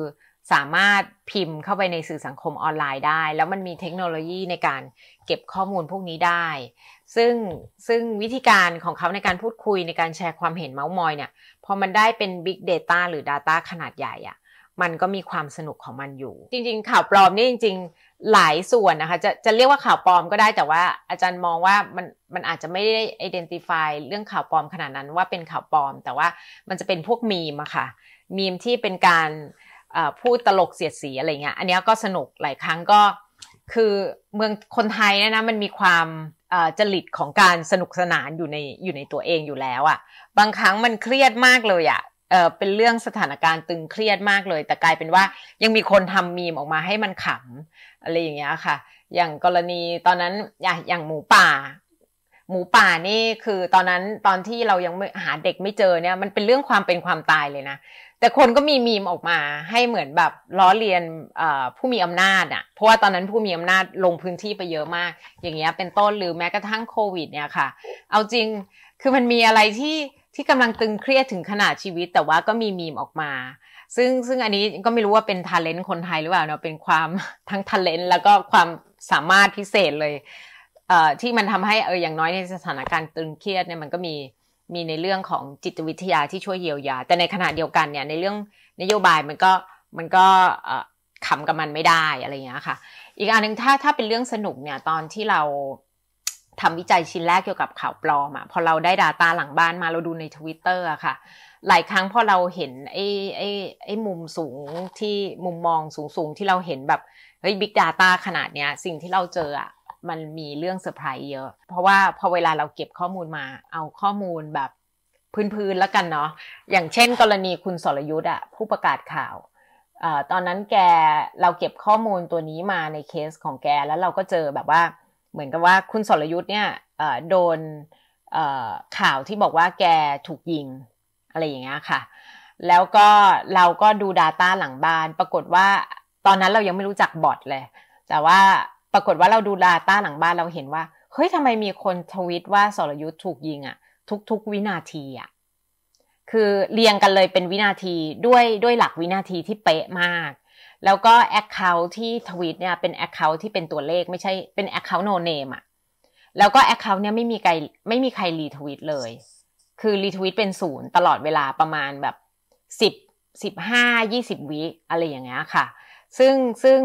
สามารถพิมพ์เข้าไปในสื่อสังคมออนไลน์ได้ แล้วมันมีเทคโนโลยีในการเก็บข้อมูลพวกนี้ได้ ซึ่งซึ่งวิธีการของเขาในการพูดคุยในการแชร์ความเห็นเมาส์มอยเนี่ย พอมันได้เป็น Big Data หรือ Data ขนาดใหญ่อะ่ะมันก็มีความสนุกของมันอยู่ จริงๆข่าวปลอมนี่จริง ๆหลายส่วนนะคะจะจะเรียกว่าข่าวปลอมก็ได้แต่ว่าอาจารย์มองว่ามันมันอาจจะไม่ได้ identify เรื่องข่าวปลอมขนาดนั้นว่าเป็นข่าวปลอม แต่ว่ามันจะเป็นพวกมีมอะค่ะมีมที่เป็นการพูดตลกเสียดสี อะไรเงี้ยอันนี้ก็สนุกหลายครั้งก็คือเมืองคนไทยนี่นะมันมีความจริตของการสนุกสนานอยู่ในอยู่ในตัวเองอยู่แล้วอะ่ะบางครั้งมันเครียดมากเลยอะเออเป็นเรื่องสถานการณ์ตึงเครียดมากเลย แต่กลายเป็นว่ายังมีคนทำมีมออกมาให้มันขำ อะไรอย่างเงี้ยค่ะ อย่างกรณีตอนนั้นอย่างหมูป่า หมูป่านี่คือ ตอนนั้นตอนที่เรายังหาเด็กไม่เจอเนี่ยมันเป็นเรื่องความเป็นความตายเลยนะ แต่คนก็มีมีมออกมาให้เหมือนแบบล้อเลียนผู้มีอำนาจอ่ะเพราะว่าตอนนั้นผู้มีอำนาจลงพื้นที่ไปเยอะมาก อย่างเงี้ยเป็นต้นหรือแม้กระทั่งโควิด เนี่ยค่ะ เอาจริงคือมันมีอะไรที่ที่กำลังตึงเครียดถึงขนาดชีวิตแต่ว่าก็มีมีมออกมา ซึ่งซึ่งอันนี้ก็ไม่รู้ว่าเป็นทาเลนต์คนไทยหรือเปล่าเนาะเป็นความทั้งทาเลนต์แล้วก็ความสามารถพิเศษเลย เอ่อที่มันทำให้เอออย่างน้อยในสถานการณ์ตึงเครียดเนี่ยมันก็มีมีในเรื่องของจิตวิทยาที่ช่วยเยียวยา แต่ในขณะเดียวกันเนี่ยในเรื่องนโยบายมันก็มันก็ขำกับมันไม่ได้อะไรอย่างเงี้ยค่ะ อีกอันหนึ่งถ้าถ้าเป็นเรื่องสนุกเนี่ยตอนที่เราทำวิจัยชิ้นแรกเกี่ยวกับข่าวปลอมอะพอเราได้ดาตาหลังบ้านมาเราดูในทวิตเตอร์อะค่ะ หลายครั้งพอเราเห็นไอ้ไอ้ไอ้มุมสูงที่มุมมองสูงสูงที่เราเห็นแบบ เฮ้ยบิ๊กดาต้าขนาดเนี้ยสิ่งที่เราเจออะมันมีเรื่องเซอร์ไพรส์เยอะ เพราะว่าพอเวลาเราเก็บข้อมูลมาเอาข้อมูลแบบพื้นๆแล้วกันเนาะอย่างเช่นกรณีคุณสรยุทธ์อะผู้ประกาศข่าวอตอนนั้นแกเราเก็บข้อมูลตัวนี้มาในเคสของแก แล้วเราก็เจอแบบว่าเหมือนกับว่าคุณสรยุทธ์เนี่ยโดนข่าวที่บอกว่าแกถูกยิงอะไรอย่างเงี้ยค่ะแล้วก็เราก็ดู Data หลังบ้าน ปรากฏว่าตอนนั้นเรายังไม่รู้จักบอทเลย แต่ว่าปรากฏว่าเราดู Data หลังบ้านเราเห็นว่าเฮ้ยทำไมมีคนทวิตว่าสรยุทธ์ถูกยิงอะ่ะทุก ๆวินาทีอ่ะคือเรียงกันเลยเป็นวินาทีด้วยด้วยหลักวินาทีที่เป๊ะมากแล้วก็ Account ที่ทวีตเนี่ย เป็น Account ที่เป็นตัวเลขไม่ใช่ เป็น Account no name อะแล้วก็ Account เนี่ยไม่มีใครไม่มีใครรีทวีตเลย คือรีทวีตเป็นศูนย์ตลอดเวลาประมาณแบบสิบสิบห้ายี่สิบวิอะไรอย่างเงี้ยค่ะ ซึ่งซึ่ง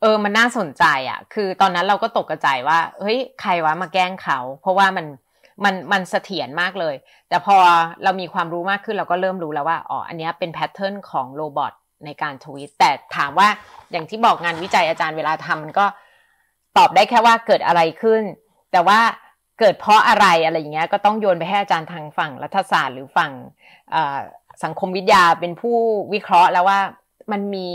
เออ มันน่าสนใจอะ่ะคือตอนนั้นเราก็ตกกระจายว่า เฮ้ย ใครวะมาแกล้งเขา เพราะว่ามันมันมันเสถียรมากเลย แต่พอเรามีความรู้มากขึ้นเราก็เริ่มรู้แล้วว่าอ๋ออันนี้เป็นแพทเทิร์นของโรบอทในการทวีตแต่ถามว่าอย่างที่บอกงานวิจัยอาจารย์เวลาทำมันก็ตอบได้แค่ว่าเกิดอะไรขึ้น แต่ว่าเกิดเพราะอะไรอะไรอย่างเงี้ยก็ต้องโยนไปให้อาจารย์ทางฝั่งรัฐศาสตร์หรือฝั่งสังคมวิทยาเป็นผู้วิเคราะห์ แล้วว่ามันมี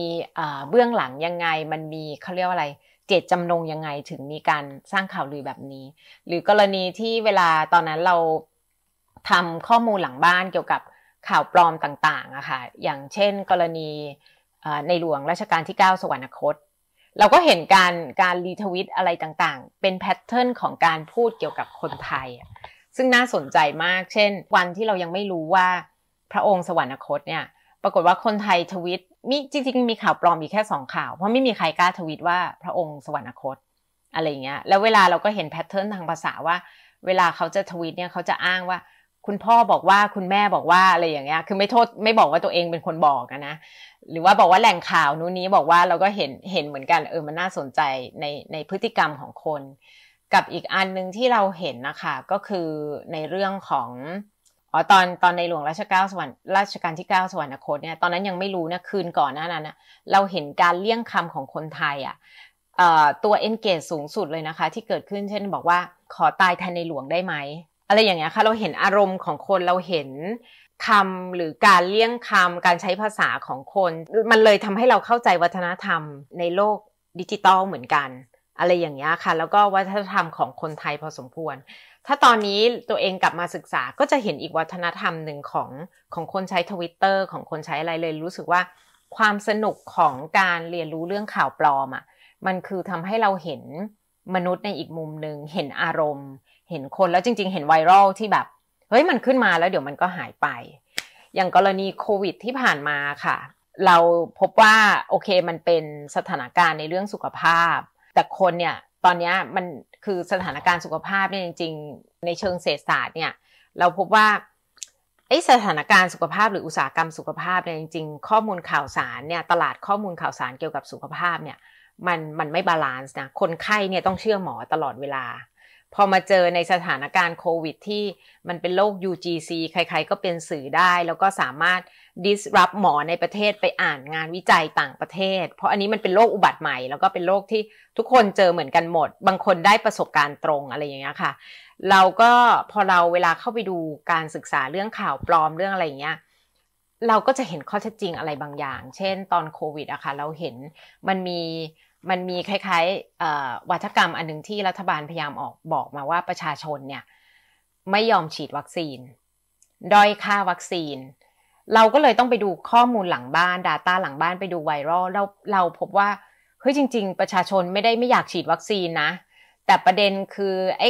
เบื้องหลังยังไงมันมีเขาเรียกว่าอะไรเจตจำนงยังไงถึงมีการสร้างข่าวลือแบบนี้ หรือกรณีที่เวลาตอนนั้นเราทำข้อมูลหลังบ้านเกี่ยวกับข่าวปลอมต่างๆอะค่ะ อย่างเช่น กรณีในหลวงรัชกาลที่ 9 สวรรคต เราก็เห็นการการรีทวิตอะไรต่างๆ เป็นแพทเทิร์นของการพูดเกี่ยวกับคนไทย ซึ่งน่าสนใจมาก เช่น วันที่เรายังไม่รู้ว่าพระองค์สวรรคตเนี่ย ปรากฏว่าคนไทยทวิตมีจริงๆ มีข่าวปลอมอีกแค่สองข่าว เพราะไม่มีใครกล้าทวิตว่าพระองค์สวรรคต อะไรเงี้ย แล้วเวลาเราก็เห็นแพทเทิร์นทางภาษาว่า เวลาเขาจะทวิตเนี่ยเขาจะอ้างว่าคุณพ่อบอกว่าคุณแม่บอกว่าอะไรอย่างเงี้ย คือไม่โทษไม่บอกว่าตัวเองเป็นคนบอกนะ หรือว่าบอกว่าแหล่งข่าวนู้นนี้บอกว่าเราก็เห็นเห็นเหมือนกันเออมันน่าสนใจในในพฤติกรรมของคน กับอีกอันหนึ่งที่เราเห็นนะคะก็คือในเรื่องของ อ๋อตอนตอนในหลวงรัชกาลสวรรค์รัชกาลที่ 9 สวรรคตเนี่ย ตอนนั้นยังไม่รู้นะคืนก่อนหน้านั้นนะเราเห็นการเลี่ยงคำของคนไทยอะ่ะตัวเอ็นเกจสูงสุดเลยนะคะ ที่เกิดขึ้นเช่นบอกว่าขอตายแทนในหลวงได้ไหมอะไรอย่างเงี้ยค่ะเราเห็นอารมณ์ของคนเราเห็นคำหรือการเลี่ยงคำการใช้ภาษาของคน มันเลยทำให้เราเข้าใจวัฒนธรรม ในโลกดิจิตอลเหมือนกัน อะไรอย่างเงี้ยค่ะแล้วก็วัฒนธรรมของคนไทยพอสมควร ถ้าตอนนี้ตัวเองกลับมาศึกษาก็จะเห็นอีกวัฒนธรรมหนึ่งของของคนใช้ทวิตเตอร์ของคนใช้อะไรเลย รู้สึกว่าความสนุกของการเรียนรู้เรื่องข่าวปลอมอะ่ะมันคือทำให้เราเห็นมนุษย์ในอีกมุมหนึ่งเห็นอารมณ์เห็นคนแล้วจริงๆ เห็นไวรัลที่แบบ เฮ้ย มันขึ้นมาแล้วเดี๋ยวมันก็หายไป อย่างกรณีโควิดที่ผ่านมาค่ะ เราพบว่าโอเค มันเป็นสถานการณ์ในเรื่องสุขภาพ แต่คนเนี่ย ตอนนี้มันคือสถานการณ์สุขภาพเนี่ยจริง ๆ ในเชิงเศรษฐศาสตร์เนี่ย เราพบว่าไอสถานการณ์สุขภาพหรืออุตสาหกรรมสุขภาพเนี่ยจริง ๆ ข้อมูลข่าวสารเนี่ยตลาดข้อมูลข่าวสารเกี่ยวกับสุขภาพเนี่ย มันมันไม่บาลานซ์นะ คนไข้เนี่ยต้องเชื่อหมอตลอดเวลาพอมาเจอในสถานการณ์โควิดที่มันเป็นโรค UGC ใครๆ ก็เป็นสื่อได้แล้วก็สามารถ disrupt หมอในประเทศไปอ่านงานวิจัยต่างประเทศ เพราะอันนี้มันเป็นโรคอุบัติใหม่แล้วก็เป็นโรคที่ทุกคนเจอเหมือนกันหมด บางคนได้ประสบการณ์ตรงอะไรอย่างเงี้ยค่ะ เราก็พอเราเวลาเข้าไปดูการศึกษาเรื่องข่าวปลอมเรื่องอะไรอย่างเงี้ยเราก็จะเห็นข้อเท็จจริงอะไรบางอย่าง เช่น ตอนโควิดอะค่ะเราเห็นมันมีมันมีคล้ายๆวัฒกรรมอันหนึ่งที่รัฐบาลพยายามออกบอกมาว่าประชาชนเนี่ย ไม่ยอมฉีดวัคซีนด้อยค่าวัคซีน เราก็เลยต้องไปดูข้อมูลหลังบ้าน Data หลังบ้านไปดูไวรัลเราเราพบว่าเฮ้ยจริงๆ ประชาชนไม่ได้ไม่อยากฉีดวัคซีนนะ แต่ประเด็นคือไอ้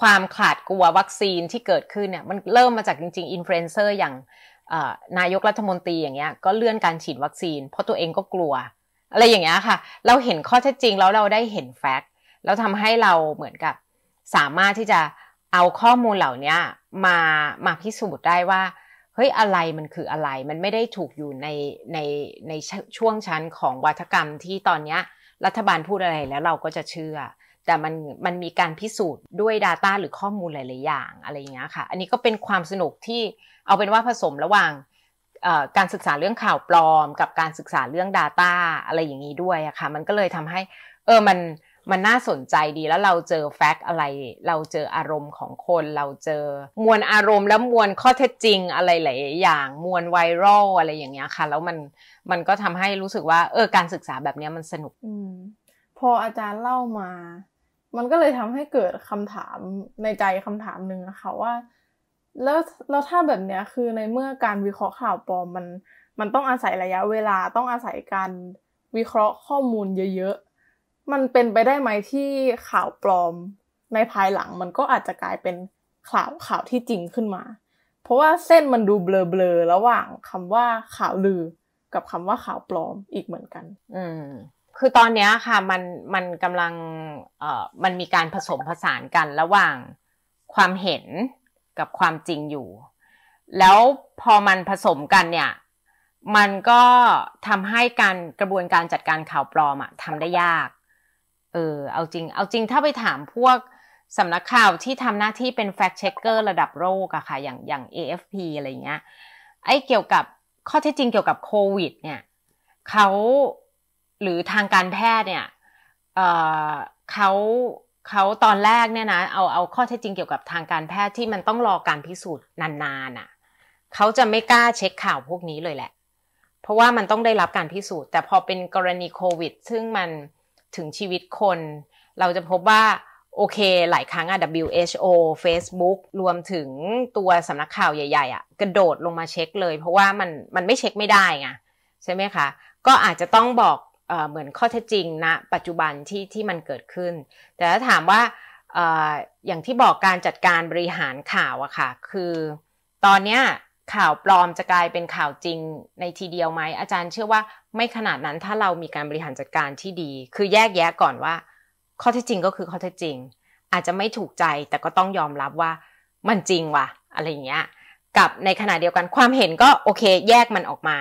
ความขาดกลัววัคซีนที่เกิดขึ้นเนี่ยมันเริ่มมาจากจริงๆอินฟลูเอนเซอร์ อย่างนายกรัฐมนตรีอย่างเงี้ยก็เลื่อนการฉีดวัคซีนเพราะตัวเองก็กลัวอะไรอย่างเงี้ยค่ะ เราเห็นข้อเท็จจริงแล้วเราได้เห็นแฟกต์แล้วทำให้เราเหมือนกับ สามารถที่จะเอาข้อมูลเหล่านี้มามาพิสูจน์ได้ว่าเฮ้ยอะไรมันคืออะไร มันไม่ได้ถูกอยู่ในในในช่วงชั้นของวัฒกรรมที่ตอนนี้รัฐบาลพูดอะไรแล้วเราก็จะเชื่อ แต่มันมันมีการพิสูจน์ด้วย Data หรือข้อมูลหลายๆ อย่าง อะไรอย่างเงี้ยค่ะ อันนี้ก็เป็นความสนุกที่เอาเป็นว่าผสมระหว่างการศึกษาเรื่องข่าวปลอมกับการศึกษาเรื่อง Data อะไรอย่างนี้ด้วยอะค่ะมันก็เลยทำให้ เออมันมันน่าสนใจดีแล้วเราเจอแฟกต์อะไร เราเจออารมณ์ของคนเราเจอ มวลอารมณ์ แล้วมวลข้อเท็จจริงอะไรหลายอย่างมวลไวรัลอะไรอย่างเงี้ยค่ะแล้วมันมันก็ทำให้รู้สึกว่า เออ การศึกษาแบบเนี้ยมันสนุกอพออาจารย์เล่ามา มันก็เลยทำให้เกิดคำถามในใจคำถามหนึ่งนะคะว่าแล้ว แล้วถ้าแบบเนี้ยคือ ในเมื่อการวิเคราะห์ข่าวปลอมมัน มันต้องอาศัยระยะเวลา ต้องอาศัยการวิเคราะห์ข้อมูลเยอะๆ มันเป็นไปได้ไหมที่ข่าวปลอมในภายหลังมันก็อาจจะกลายเป็นข่าวข่าวที่จริงขึ้นมา เพราะว่าเส้นมันดูเบลอๆระหว่างคำว่าข่าวลือ กับคำว่าข่าวปลอมอีกเหมือนกัน อืม คือตอนนี้ค่ะ มัน มันกำลังเอ่อมันมีการผสมผสานกันระหว่างความเห็นกับความจริงอยู่ แล้วพอมันผสมกันเนี่ย มันก็ทำให้การกระบวนการจัดการข่าวปลอมอะทำได้ยาก เออ เอาจริง เอาจริงถ้าไปถามพวกสำนักข่าวที่ทำหน้าที่เป็น fact checker ระดับโลกอะค่ะ อย่างอย่าง AFP อะไรเงี้ย ไอ้เกี่ยวกับข้อเท็จจริงเกี่ยวกับโควิดเนี่ยเขาหรือทางการแพทย์เนี่ยเเขาเขาตอนแรกเนี่ยนะ เอาเอาข้อเท็จจริงเกี่ยวกับทางการแพทย์ที่มันต้องรอการพิสูจน์นานๆอ่ะเขาจะไม่กล้าเช็คข่าวพวกนี้เลยแหละ เพราะว่ามันต้องได้รับการพิสูจน์ แต่พอเป็นกรณีโควิดซึ่งมันถึงชีวิตคน เราจะพบว่าโอเคหลายครั้งอะ WHO Facebook รวมถึงตัวสำนักข่าวใหญ่ๆอะกระโดดลงมาเช็คเลยเพราะว่ามันมันไม่เช็คไม่ได้ไงใช่ไหมคะก็อาจจะต้องบอกเหมือนข้อเท็จจริงณนะปัจจุบันที่ที่มันเกิดขึ้น แต่ถ้าถามว่าอย่างที่บอกการจัดการบริหารข่าวอะค่ะ คือตอนเนี้ยข่าวปลอมจะกลายเป็นข่าวจริงในทีเดียวไหม อาจารย์เชื่อว่าไม่ขนาดนั้นถ้าเรามีการบริหารจัดการที่ดี คือแยกแยะก่อนว่า ข้อเท็จจริงก็คือข้อเท็จจริง อาจจะไม่ถูกใจแต่ก็ต้องยอมรับว่ามันจริงว่ะอะไรอย่างเงี้ยกับในขณะเดียวกันความเห็นก็โอเคแยกมันออกมา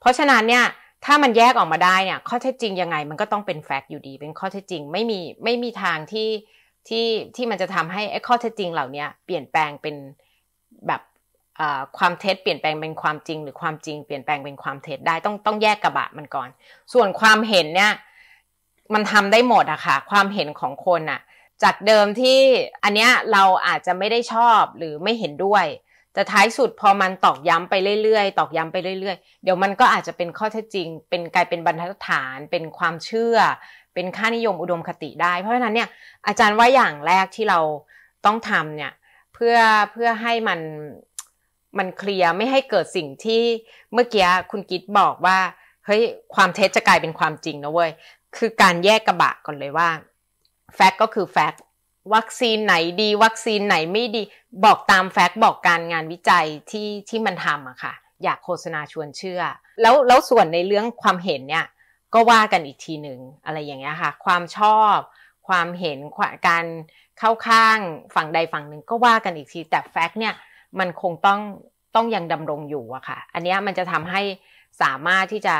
เพราะฉะนั้นเนี่ยถ้ามันแยกออกมาได้เนี่ยข้อเท็จจริงยังไง มันก็ต้องเป็นแฟกต์อยู่ดีเป็นข้อเท็จจริงไม่มีไม่มีทางที่ที่ที่มันจะทำให้ไอ้ข้อเท็จจริงเหล่านี้เปลี่ยนแปลงเป็นแบบความเท็จเปลี่ยนแปลงเป็นความจริงหรือความจริง เปลี่ยนแปลงเป็นความเท็จได้ต้องต้องแยกกระบะมันก่อน ส่วนความเห็นเนี่ยมันทำได้หมดอะค่ะ ความเห็นของคนอะจากเดิมที่อันเนี้ยเราอาจจะไม่ได้ชอบหรือไม่เห็นด้วยแต่ท้ายสุดพอมันตอกย้ำไปเรื่อยๆตอกย้ำไปเรื่อยๆ เดี๋ยวมันก็อาจจะเป็นข้อเท็จจริง เป็นกลายเป็นบรรทัดฐาน เป็นความเชื่อ เป็นค่านิยมอุดมคติได้เพราะฉะนั้นเนี่ยอาจารย์ว่าอย่างแรกที่เราต้องทำเนี่ยเพื่อเพื่อให้มันมันเคลียร์ไม่ให้เกิดสิ่งที่เมื่อกี้คุณกิตบอกว่าเฮ้ยความเท็จจะกลายเป็นความจริงนะเว้ยคือการแยกกระบะก่อนเลยว่าแฟกต์ก็คือแฟกต์วัคซีนไหนดี วัคซีนไหนไม่ดีบอกตามแฟกต์บอกการงานวิจัยที่ที่มันทำอะค่ะอยากโฆษณาชวนเชื่อแล้วแล้วส่วนในเรื่องความเห็นเนี่ยก็ว่ากันอีกทีหนึ่งอะไรอย่างเงี้ยค่ะ ความชอบ ความเห็นการเข้าข้างฝั่งใดฝั่งหนึ่ง ก็ว่ากันอีกที แต่แฟกต์เนี่ยมันคงต้องต้องยังดำรงอยู่อะค่ะอันนี้มันจะทำให้สามารถที่จะ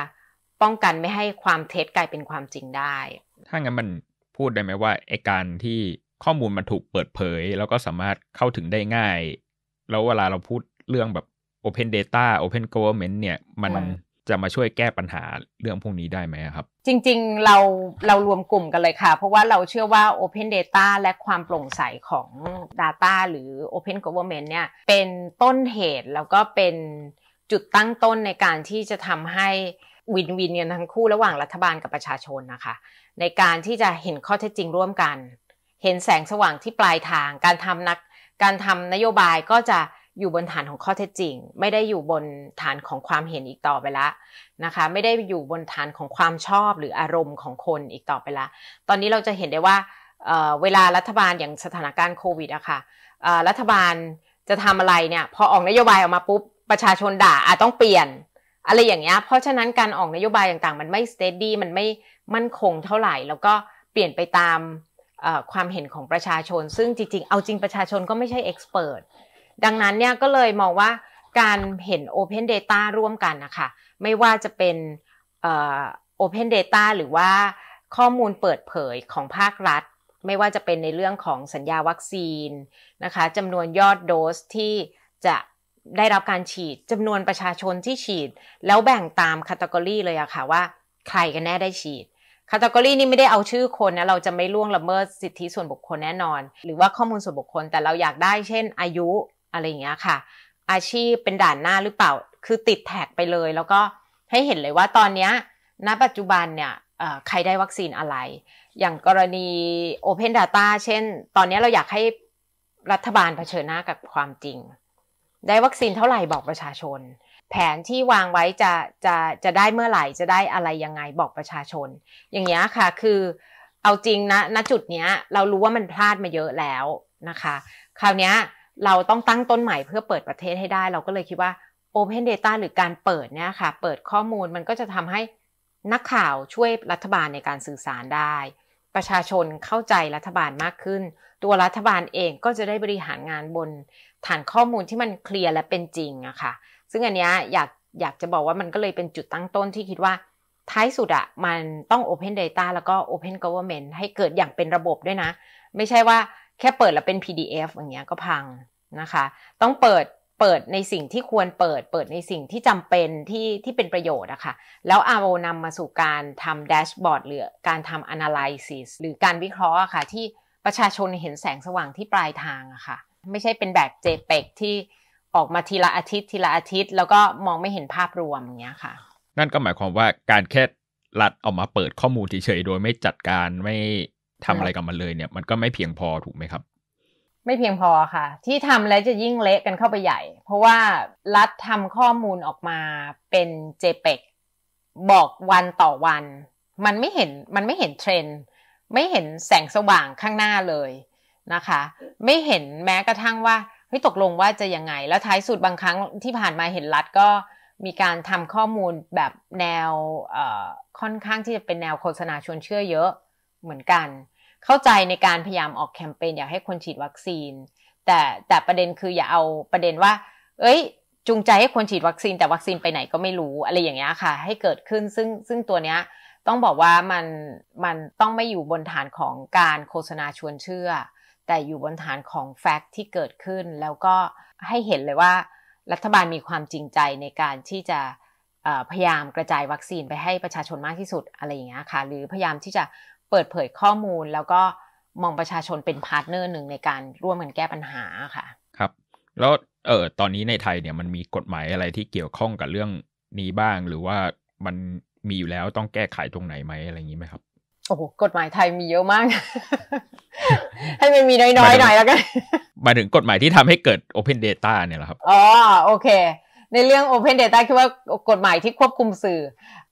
ป้องกันไม่ให้ความเท็จกลายเป็นความจริงได้ ถ้างั้นมันพูดได้ไหมว่าไอการที่ข้อมูลมันถูกเปิดเผย แล้วก็สามารถเข้าถึงได้ง่าย แล้วเวลาเราพูดเรื่องแบบ Open Data Open Government เนี่ยมันจะมาช่วยแก้ปัญหาเรื่องพวกนี้ได้ไหมครับ จริงๆเราเรารวมกลุ่มกันเลยค่ะ เพราะว่าเราเชื่อว่า Open Data และความโปร่งใสของ Data หรือ Open Government เนี่ยเป็นต้นเหตุแล้วก็เป็นจุดตั้งต้นในการที่จะทำให้ วินวินกันทั้งคู่ระหว่างรัฐบาลกับประชาชนนะคะในการที่จะเห็นข้อเท็จจริงร่วมกันเห็นแสงสว่างที่ปลายทางการทำนักการทำนโยบายก็จะอยู่บนฐานของข้อเท็จจริง ไม่ได้อยู่บนฐานของความเห็นอีกต่อไปละนะคะไม่ได้อยู่บนฐานของความชอบหรืออารมณ์ของคนอีกต่อไปละ ตอนนี้เราจะเห็นได้ว่าเเวลารัฐบาลอย่างสถานการณ์โควิดอะคะ่ะรัฐบาลจะทำอะไรเนี่ยพอออกนโยบายออกมาปุ๊บประชาชนด่าอาจต้องเปลี่ยน อะไรอย่างเงี้ยเพราะฉะนั้นการออกนโยบายต่างๆ มันไม่สเตดี้มันไม่มั่นคงเท่าไหร่แล้วก็เปลี่ยนไปตามความเห็นของประชาชนซึ่งจริงๆ เอาจริงประชาชนก็ไม่ใช่เอ็กซ์เพรสดังนั้นเนี่ยก็เลยมองว่าการเห็น Open Data ร่วมกันนะคะไม่ว่าจะเป็น Open Data หรือว่าข้อมูลเปิดเผยของภาครัฐ ไม่ว่าจะเป็นในเรื่องของสัญญาวัคซีนนะคะจำนวนยอดโดสที่จะได้รับการฉีดจำนวนประชาชนที่ฉีด แล้วแบ่งตามคัตเกอรี่เลยอะค่ะว่าใครกันแน่ได้ฉีดคาตากรีนี่ไม่ได้เอาชื่อคนนะเราจะไม่ล่วงละเมิดสิทธิส่วนบุคคลแน่นอน หรือว่าข้อมูลส่วนบุคคลแต่เราอยากได้เช่นอายุอะไรอย่างเงี้ยค่ะ อาชีพเป็นด่านหน้าหรือเปล่าคือติดแท็กไปเลย แล้วก็ให้เห็นเลยว่าตอนเนี้ยณปัจจุบันเนี่ยใครได้วัคซีนอะไร อย่างกรณี Open Data เช่น ตอนนี้เราอยากให้รัฐบาลเผชิญหน้ากับความจริง ได้วัคซีนเท่าไหร่บอกประชาชนแผนที่วางไว้จะจะจะได้เมื่อไหร่จะได้อะไรยังไงบอกประชาชน อย่างนี้ค่ะคือ เอาจริงนะณจุดเนี้ย เรารู้ว่ามันพลาดมาเยอะแล้วนะคะคราวนี้เราต้องตั้งต้นใหม่เพื่อเปิดประเทศให้ได้ เราก็เลยคิดว่า Open Data หรือการเปิดเนี่ยค่ะ เปิดข้อมูลมันก็จะทำให้นักข่าวช่วยรัฐบาลในการสื่อสารได้ ประชาชนเข้าใจรัฐบาลมากขึ้น ตัวรัฐบาลเองก็จะได้บริหารงานบน ฐานข้อมูลที่มันเคลียร์และเป็นจริงอะค่ะซึ่งอันนี้อยากอยากจะบอกว่ามันก็เลยเป็นจุดตั้งต้นที่คิดว่าท้ายสุดอะมันต้อง Open Data แล้วก็ Open Government ให้เกิดอย่างเป็นระบบด้วยนะ ไม่ใช่ว่าแค่เปิดแล้วเป็น PDF อย่างเงี้ยก็พังนะคะ ต้องเปิดเปิดในสิ่งที่ควรเปิดเปิดในสิ่งที่จำเป็น ที่ที่เป็นประโยชน์อะคะ่ะแล้วเอานำมาสู่การทำแดชบอร์ดหรือการทำ Analysis หรือการวิเคราะห์อะคะ่ะ ที่ประชาชนเห็นแสงสว่างที่ปลายทางอะคะ่ะไม่ใช่เป็นแบบ JPEG ที่ออกมาทีละอาทิตย์ทีละอาทิตย์แล้วก็มองไม่เห็นภาพรวมอย่างเงี้ยค่ะ นั่นก็หมายความว่าการแค่รัดออกมาเปิดข้อมูลเฉยๆโดยไม่จัดการไม่ทำอะไรกับมันเลยเนี่ย มันก็ไม่เพียงพอถูกไหมครับ ไม่เพียงพอค่ะ ที่ทำแล้วจะยิ่งเละกันเข้าไปใหญ่ เพราะว่ารัดทำข้อมูลออกมาเป็น JPEG บอกวันต่อวัน มันไม่เห็นมันไม่เห็นเทรนไม่เห็นแสงสว่างข้างหน้าเลยนะคะ ไม่เห็นแม้กระทั่งว่าเฮ้ยตกลงว่าจะยังไง แล้วท้ายสุดบางครั้งที่ผ่านมาเห็นรัฐก็ มีการทำข้อมูลแบบแนวค่อนข้างที่จะเป็นแนวโฆษณาชวนเชื่อเยอะ เหมือนกัน เข้าใจในการพยายามออกแคมเปญอยากให้คนฉีดวัคซีน แต่แต่ประเด็นคืออย่าเอาประเด็นว่า เอ้ย จูงใจให้คนฉีดวัคซีน แต่วัคซีนไปไหนก็ไม่รู้ อะไรอย่างเงี้ยค่ะ ให้เกิดขึ้นซึ่งซึ่งตัวเนี้ย ต้องบอกว่ามันมันต้องไม่อยู่บนฐานของการโฆษณาชวนเชื่อแต่อยู่บนฐานของแฟกต์ที่เกิดขึ้นแล้วก็ให้เห็นเลยว่ารัฐบาลมีความจริงใจในการที่จะพยายามกระจายวัคซีนไปให้ประชาชนมากที่สุดอะไรอย่างเงี้ยค่ะหรือพยายามที่จะเปิดเผยข้อมูล แล้วก็มองประชาชนเป็นพาร์ทเนอร์หนึ่งในการร่วมกันแก้ปัญหาค่ะครับแล้วเออตอนนี้ในไทยเนี่ยมันมีกฎหมายอะไรที่เกี่ยวข้องกับเรื่องนี้บ้างหรือว่ามันมีอยู่แล้วต้องแก้ไขตรงไหนไหมอะไรอย่างนี้ไหมครับโอ้โหกฎหมายไทยมีเยอะมาก ให้มันมีน้อยๆหน่อยแล้วกัน มาถึงกฎหมายที่ทำให้เกิด Open Data เนี่ยหรอครับอ๋อโอเค ในเรื่อง Open Data คิดว่ากฎหมายที่ควบคุมสื่อ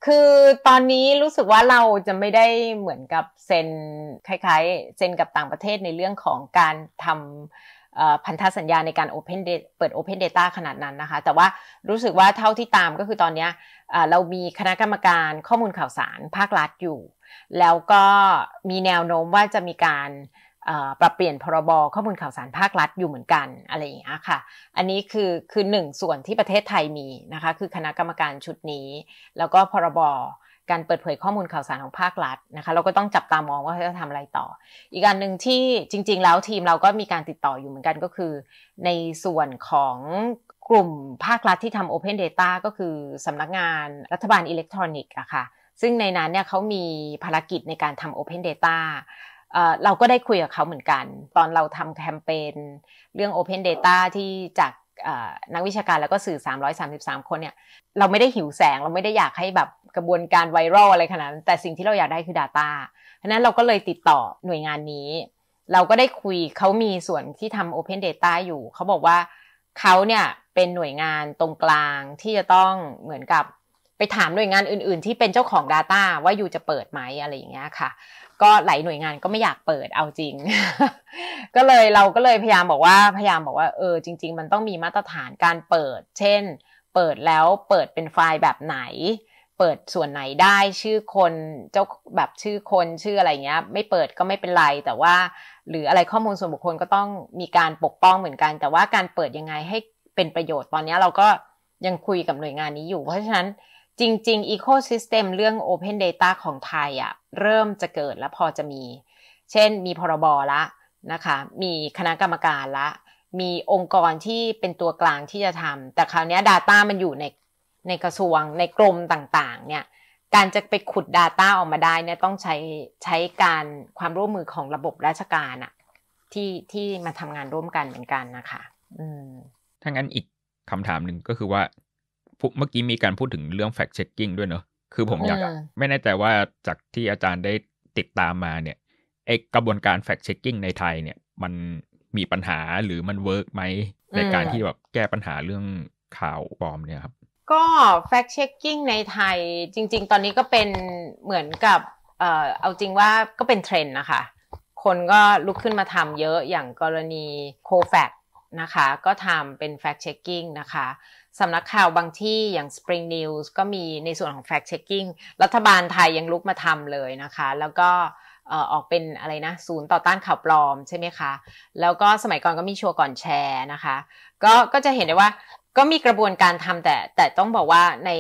คือตอนนี้รู้สึกว่าเราจะไม่ได้เหมือนกับเซ็นคล้าย ๆเซ็นกับต่างประเทศในเรื่องของการทำพันธสัญญาในการ Open d เปิด Open Data ขนาดนั้นนะคะ แต่ว่ารู้สึกว่าเท่าที่ตามก็คือตอนนี้เรามีคณะกรรมการข้อมูลข่าวสารภาครัฐอยู่แล้วก็มีแนวโน้มว่าจะมีการปรับเปลี่ยนพรบข้อมูลข่าวสารภาครัฐอยู่เหมือนกันอะไรอย่างนี้ค่ะ อันนี้คือคือหนึ่งส่วนที่ประเทศไทยมีนะคะ คือคณะกรรมการชุดนี้ แล้วก็พรบการเปิดเผยข้อมูลข่าวสารของภาครัฐนะคะ เราก็ต้องจับตามองว่าเขาจะทำอะไรต่อ อีกอันหนึ่งที่จริง ๆ แล้วทีมเราก็มีการติดต่ออยู่เหมือนกันก็คือ ในส่วนของกลุ่มภาครัฐที่ทำ Open Data ก็คือสำนักงานรัฐบาลอิเล็กทรอนิกส์อะค่ะซึ่งในนั้นเนี่ยเขามีภารกิจในการทำ Open Data เราก็ได้คุยกับเขาเหมือนกัน ตอนเราทำแคมเปญเรื่อง Open Data ที่จากนักวิชาการแล้วก็สื่อ 333 คนเนี่ย เราไม่ได้หิวแสง เราไม่ได้อยากให้แบบกระบวนการไวรัลอะไรขนาดนั้น แต่สิ่งที่เราอยากได้คือ Data เพราะนั้นเราก็เลยติดต่อหน่วยงานนี้ เราก็ได้คุยเขามีส่วนที่ทำ Open Data อยู่ เขาบอกว่าเขาเนี่ยเป็นหน่วยงานตรงกลางที่จะต้องเหมือนกับไปถามหน่วยงานอื่น ๆ ที่เป็นเจ้าของ Data ว่าอยู่จะเปิดไหมอะไรอย่างเงี้ยค่ะ ก็หลายหน่วยงานก็ไม่อยากเปิดเอาจริง ก็เลยเราก็เลยพยายามบอกว่าพยายามบอกว่าเออจริง ๆ มันต้องมีมาตรฐานการเปิด เช่น เปิดแล้วเปิดเป็นไฟล์แบบไหน เปิดส่วนไหนได้ชื่อคนเจ้าแบบชื่อคนชื่ออะไรเงี้ยไม่เปิดก็ไม่เป็นไร แต่ว่า หรืออะไรข้อมูลส่วนบุคคลก็ต้องมีการปกป้องเหมือนกันแต่ว่าการเปิดยังไงให้เป็นประโยชน์ตอนนี้เราก็ยังคุยกับหน่วยงานนี้อยู่เพราะฉะนั้นจริงๆ Ecosystem เรื่อง Open Data ของไทยอะเริ่มจะเกิดและพอจะมี เช่นมีพรบ ละนะคะ มีคณะกรรมการละ มีองค์กรที่เป็นตัวกลางที่จะทำแต่คราวนี้ Data มันอยู่ในในกระทรวงในกรมต่างๆ เนี่ยการจะไปขุด Data ออกมาได้เนี่ยต้องใช้ใช้การความร่วมมือของระบบราชการอะที่ที่มาทำงานร่วมกันเหมือนกันนะคะอืมถ้างั้นอีกคำถามหนึ่งก็คือว่าเมื่อกี้มีการพูดถึงเรื่องแฟกเช็กกิ้งด้วยเนอะ คือผมอยากไม่แน่ใจว่าจากที่อาจารย์ได้ติดตามมาเนี่ยไอกระบวนการแฟกเช็กกิ้งในไทยเนี่ย มันมีปัญหาหรือมันเวิร์กไหมในการที่แบบแก้ปัญหาเรื่องข่าวปลอมเนี่ยครับ ก็แฟกเช็กกิ้งในไทยจริงๆ ตอนนี้ก็เป็นเหมือนกับเออเอาจริงว่าก็เป็นเทรนด์นะคะ คนก็ลุกขึ้นมาทำเยอะอย่างกรณีโคแฟกนะคะก็ทำเป็นแฟกเช็กกิ้งนะคะสำนักข่าวบางที่อย่าง Spring News ก็มีในส่วนของ fact checking รัฐบาลไทยยังลุกมาทำเลยนะคะ แล้วก็ออกเป็นอะไรนะ ศูนย์ต่อต้านข่าวปลอมใช่ไหมคะ แล้วก็สมัยก่อนก็มีชัวก่อนแชร์นะคะ ก็ก็จะเห็นได้ว่าก็มีกระบวนการทำแต่แต่ต้องบอกว่าใน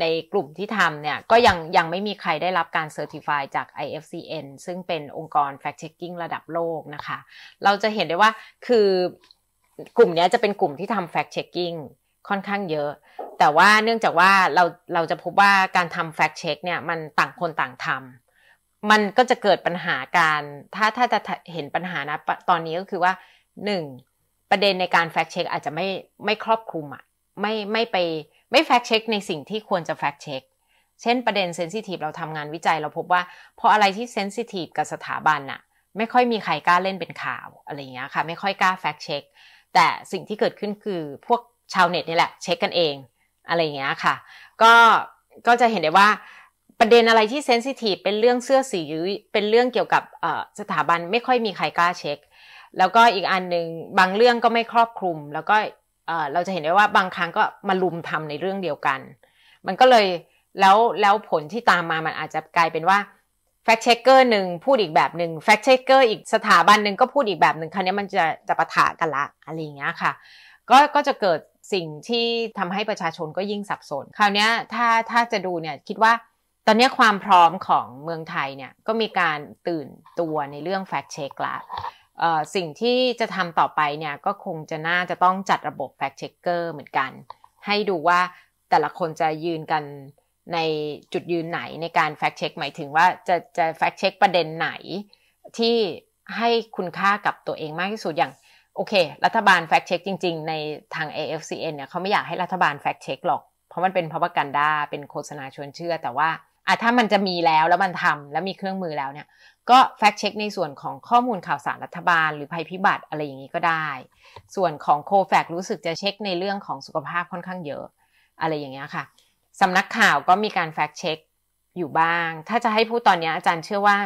ในกลุ่มที่ทำเนี่ย ก็ยังยังไม่มีใครได้รับการเซอร์ติฟายจาก IFCN ซึ่งเป็นองค์กร fact checking ระดับโลกนะคะ เราจะเห็นได้ว่าคือกลุ่มนี้จะเป็นกลุ่มที่ทำ fact checking ค่อนข้างเยอะ แต่ว่าเนื่องจากว่าเราเราจะพบว่าการทำแฟกช็คเนี่ยมันต่างคนต่างทำ มันก็จะเกิดปัญหาการ ถ้าถ้าจะเห็นปัญหานะตอนนี้ก็คือว่าหนึ่งประเด็นในการแฟกช็คอาจจะไม่ไม่ครอบคลุมอะไม่ไม่ไปไม่แฟกช็คในสิ่งที่ควรจะแฟกช็ค เช่นประเด็นเซนซิทีฟเราทำงานวิจัยเราพบว่าพออะไรที่เซนซิทีฟกับสถาบันอะไม่ค่อยมีใครกล้าเล่นเป็นข่าวอะไรเงี้ยค่ะ ไม่ค่อยกล้าแฟกช็ค แต่สิ่งที่เกิดขึ้นคือพวกชาวเน็ตนี่แหละเช็คกันเองอะไรอย่างเงี้ยค่ะ ก็ก็จะเห็นได้ว่าประเด็นอะไรที่เซนซิทีฟเป็นเรื่องเสื้อสีเป็นเรื่องเกี่ยวกับสถาบันไม่ค่อยมีใครกล้าเช็ค แล้วก็อีกอันหนึ่งบางเรื่องก็ไม่ครอบคลุม แล้วก็เราจะเห็นได้ว่าบางครั้งก็มาลุมทำในเรื่องเดียวกัน มันก็เลยแล้วแล้วผลที่ตามมามันอาจจะกลายเป็นว่าแฟกเช็คเกอร์หนึ่งพูดอีกแบบหนึ่งแฟกเช็คเกอร์อีกสถาบันหนึ่งก็พูดอีกแบบหนึ่งครั้นี้มันจะจะปะทะกันละอะไรอย่างเงี้ยค่ะก็ก็จะเกิดสิ่งที่ทำให้ประชาชนก็ยิ่งสับสน คราวนี้ถ้าถ้าจะดูเนี่ย คิดว่าตอนนี้ความพร้อมของเมืองไทยเนี่ย ก็มีการตื่นตัวในเรื่องแฟกเช็คละสิ่งที่จะทำต่อไปเนี่ย ก็คงจะน่าจะต้องจัดระบบแฟกเช็คเกอร์เหมือนกัน ให้ดูว่าแต่ละคนจะยืนกันในจุดยืนไหนในการแฟกเช็คหมายถึงว่าจะจะแฟกเช็คประเด็นไหนที่ให้คุณค่ากับตัวเองมากที่สุดอย่างโอเค รัฐบาลแฟกเช็คจริงๆ ในทาง AFCN เนี่ย เขาไม่อยากให้รัฐบาลแฟกเช็คหรอก เพราะมันเป็นพาวเวอร์กันดา เป็นโฆษณาชวนเชื่อ แต่ว่าอะถ้ามันจะมีแล้วแล้วมันทำแล้วมีเครื่องมือแล้วเนี่ย ก็แฟกเช็คในส่วนของข้อมูลข่าวสารรัฐบาลหรือภัยพิบัติอะไรอย่างนี้ก็ได้ ส่วนของโคแฟกรู้สึกจะเช็คในเรื่องของสุขภาพค่อนข้างเยอะอะไรอย่างเงี้ยค่ะสำนักข่าวก็มีการแฟกเช็คอยู่บ้าง ถ้าจะให้พูดตอนนี้อาจารย์เชื่อว่า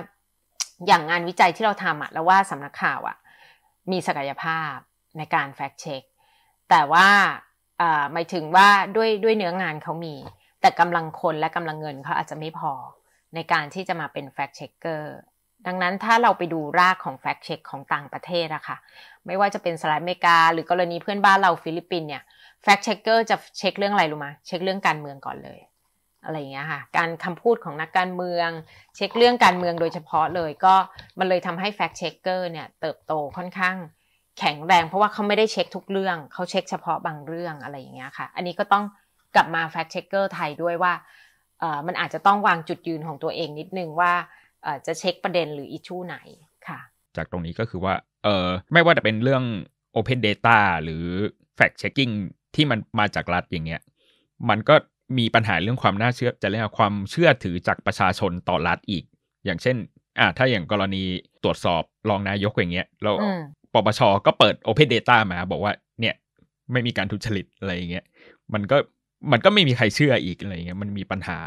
อย่างงานวิจัยที่เราทำอะแล้วว่าสำนักข่าวอะมีศักยภาพในการแฟกเช็คแต่ว่าหมายถึงว่าด้วยด้วยเนื้องานเขามี แต่กำลังคนและกำลังเงินเขาอาจจะไม่พอในการที่จะมาเป็นแฟกเช็คเกอร์ดังนั้นถ้าเราไปดูรากของแฟกเช็คของต่างประเทศอะคะ่ะไม่ว่าจะเป็นสหรัฐอเมริกาหรือกรณีเพื่อนบ้านเราฟิลิปปินเนี่ยแฟกเช็คเกอร์จะเช็คเรื่องอะไรรู้ไหมเช็คเรื่องการเมืองก่อนเลยอะไรอย่างเงี้ยค่ะการคำพูดของนักการเมืองเช็คเรื่องการเมืองโดยเฉพาะเลยก็มันเลยทำให้แฟกช็คเกอร์เนี่ยเติบโตค่อนข้าง แข็งแรงเพราะว่าเขาไม่ได้เช็คทุกเรื่องเขาเช็คเฉพาะบางเรื่องอะไรอย่างเงี้ยค่ะอันนี้ก็ต้องกลับมาแฟกช็คเกอร์ไทยด้วยว่ามันอาจจะต้องวางจุดยืนของตัวเองนิดนึงว่าจะเช็คประเด็นหรืออิชูไหนค่ะจากตรงนี้ก็คือว่าเออไม่ว่าจะเป็นเรื่อง Open Data หรือ Fact Checking ที่มันมาจากรัฐอย่างเงี้ยมันก็มีปัญหาเรื่องความน่าเชื่อจะเรียกความเชื่อถือจากประชาชนต่อรัฐอีก อย่างเช่นอ่าถ้าอย่างกรณีตรวจสอบรองนายกอย่างเงี้ยแล้วปปช ก็เปิดโอเพนเดต้ามา บอกว่า เนี่ย ไม่มีการทุจริต อะไรเงี้ย มันก็ มันก็ไม่มีใครเชื่ออีกอะไรเงี้ย มันมีปัญหา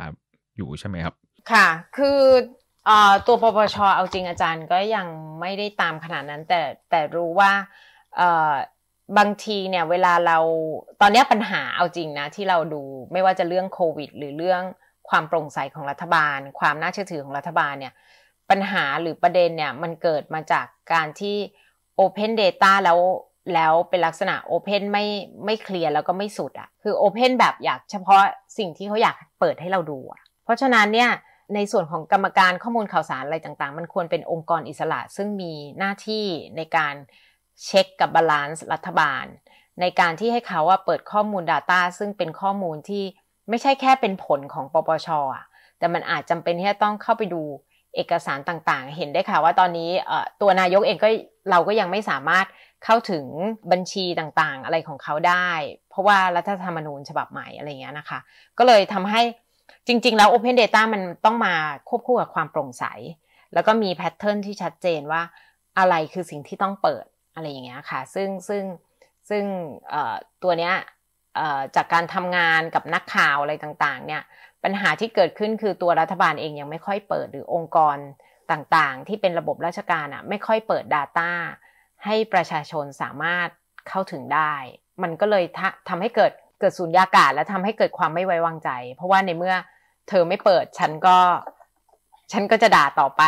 อยู่ใช่ไหมครับ ค่ะ คืออตัวปปช เอาจริงอาจารย์ก็ยังไม่ได้ตามขนาดนั้น แต่ แต่รู้ว่าบางทีเนี่ยเวลาเราตอนนี้ปัญหาเอาจริงนะที่เราดูไม่ว่าจะเรื่องโควิด หรือเรื่องความโปร่งใสของรัฐบาล ความน่าเชื่อถือของรัฐบาลเนี่ย ปัญหาหรือประเด็นเนี่ยมันเกิดมาจากการที่ Open Data แล้วแล้วเป็นลักษณะ Open ไม่ไม่เคลียร์แล้วก็ไม่สุดอะ่ะ คือ Open แบบอยากเฉพาะสิ่งที่เขาอยากเปิดให้เราดูอะ่ะเพราะฉะนั้นเนี่ยในส่วนของกรรมการข้อมูลข่าวสารอะไรต่าง ๆ มันควรเป็นองค์กรอิสระซึ่งมีหน้าที่ในการเช็คกับบาลานซ์รัฐบาล ในการที่ให้เขาว่าเปิดข้อมูล Data ซึ่งเป็นข้อมูลที่ไม่ใช่แค่เป็นผลของปปชอะแต่มันอาจจำเป็นที่จะต้องเข้าไปดูเอกสารต่าง ๆ เห็นได้ค่ะว่าตอนนี้ตัวนายกเองก็ เราก็ยังไม่สามารถเข้าถึงบัญชีต่างๆ อะไรของเขาได้ เพราะว่ารัฐธรรมนูญฉบับใหม่อะไรเงี้ยนะคะก็เลยทำให้จริง ๆ แล้ว Open Data มันต้องมาควบคู่กับความโปร่งใส แล้วก็มีแพทเทิร์นที่ชัดเจนว่าอะไรคือสิ่งที่ต้องเปิดอะไรอย่างเงี้ยค่ะซึ่งซึ่งซึ่งตัวเนี้ยจากการทำงานกับนักข่าวอะไรต่างๆเนี่ยปัญหาที่เกิดขึ้นคือตัวรัฐบาลเองยังไม่ค่อยเปิดหรือองค์กรต่างๆ ที่เป็นระบบราชการอ่ะไม่ค่อยเปิด Data ให้ประชาชนสามารถเข้าถึงได้ มันก็เลยทำให้เกิดเกิดสุญญากาศและทำให้เกิดความไม่ไว้วางใจ เพราะว่าในเมื่อเธอไม่เปิดฉันก็ฉันก็จะด่าต่อไป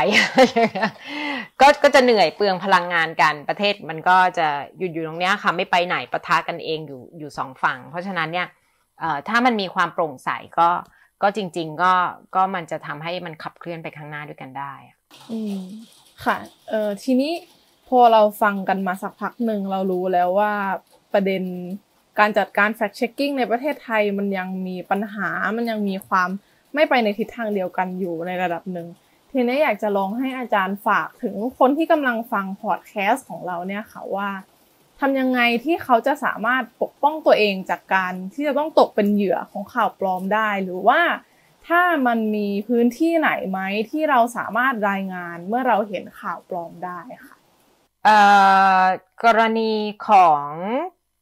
ก็ก็จะเหนื่อยเปลืองพลังงานกันประเทศมันก็จะหยุดอยู่ตรงนี้ค่ะไม่ไปไหนประทะกันเองอยู่ อยู่สองฝั่ง เพราะฉะนั้นเนี่ยถ้ามันมีความโปร่งใสก็ก็จริงๆก็ก็มันจะทำให้มันขับเคลื่อนไปข้างหน้าด้วยกันได้อืมค่ะเออทีนี้พอเราฟังกันมาสักพักหนึ่งเรารู้แล้วว่าประเด็นการจัดการแฟกช็คกิ้งในประเทศไทยมันยังมีปัญหามันยังมีความไม่ไปในทิศทางเดียวกันอยู่ในระดับหนึ่งทีนี้อยากจะลองให้อาจารย์ฝากถึงคนที่กำลังฟังพอดแคสต์ของเราเนี่ยค่ะว่าทำยังไงที่เขาจะสามารถปกป้องตัวเองจากการที่จะต้องตกเป็นเหยื่อของข่าวปลอมได้หรือว่าถ้ามันมีพื้นที่ไหนไหมที่เราสามารถรายงานเมื่อเราเห็นข่าวปลอมได้ค่ะกรณีของ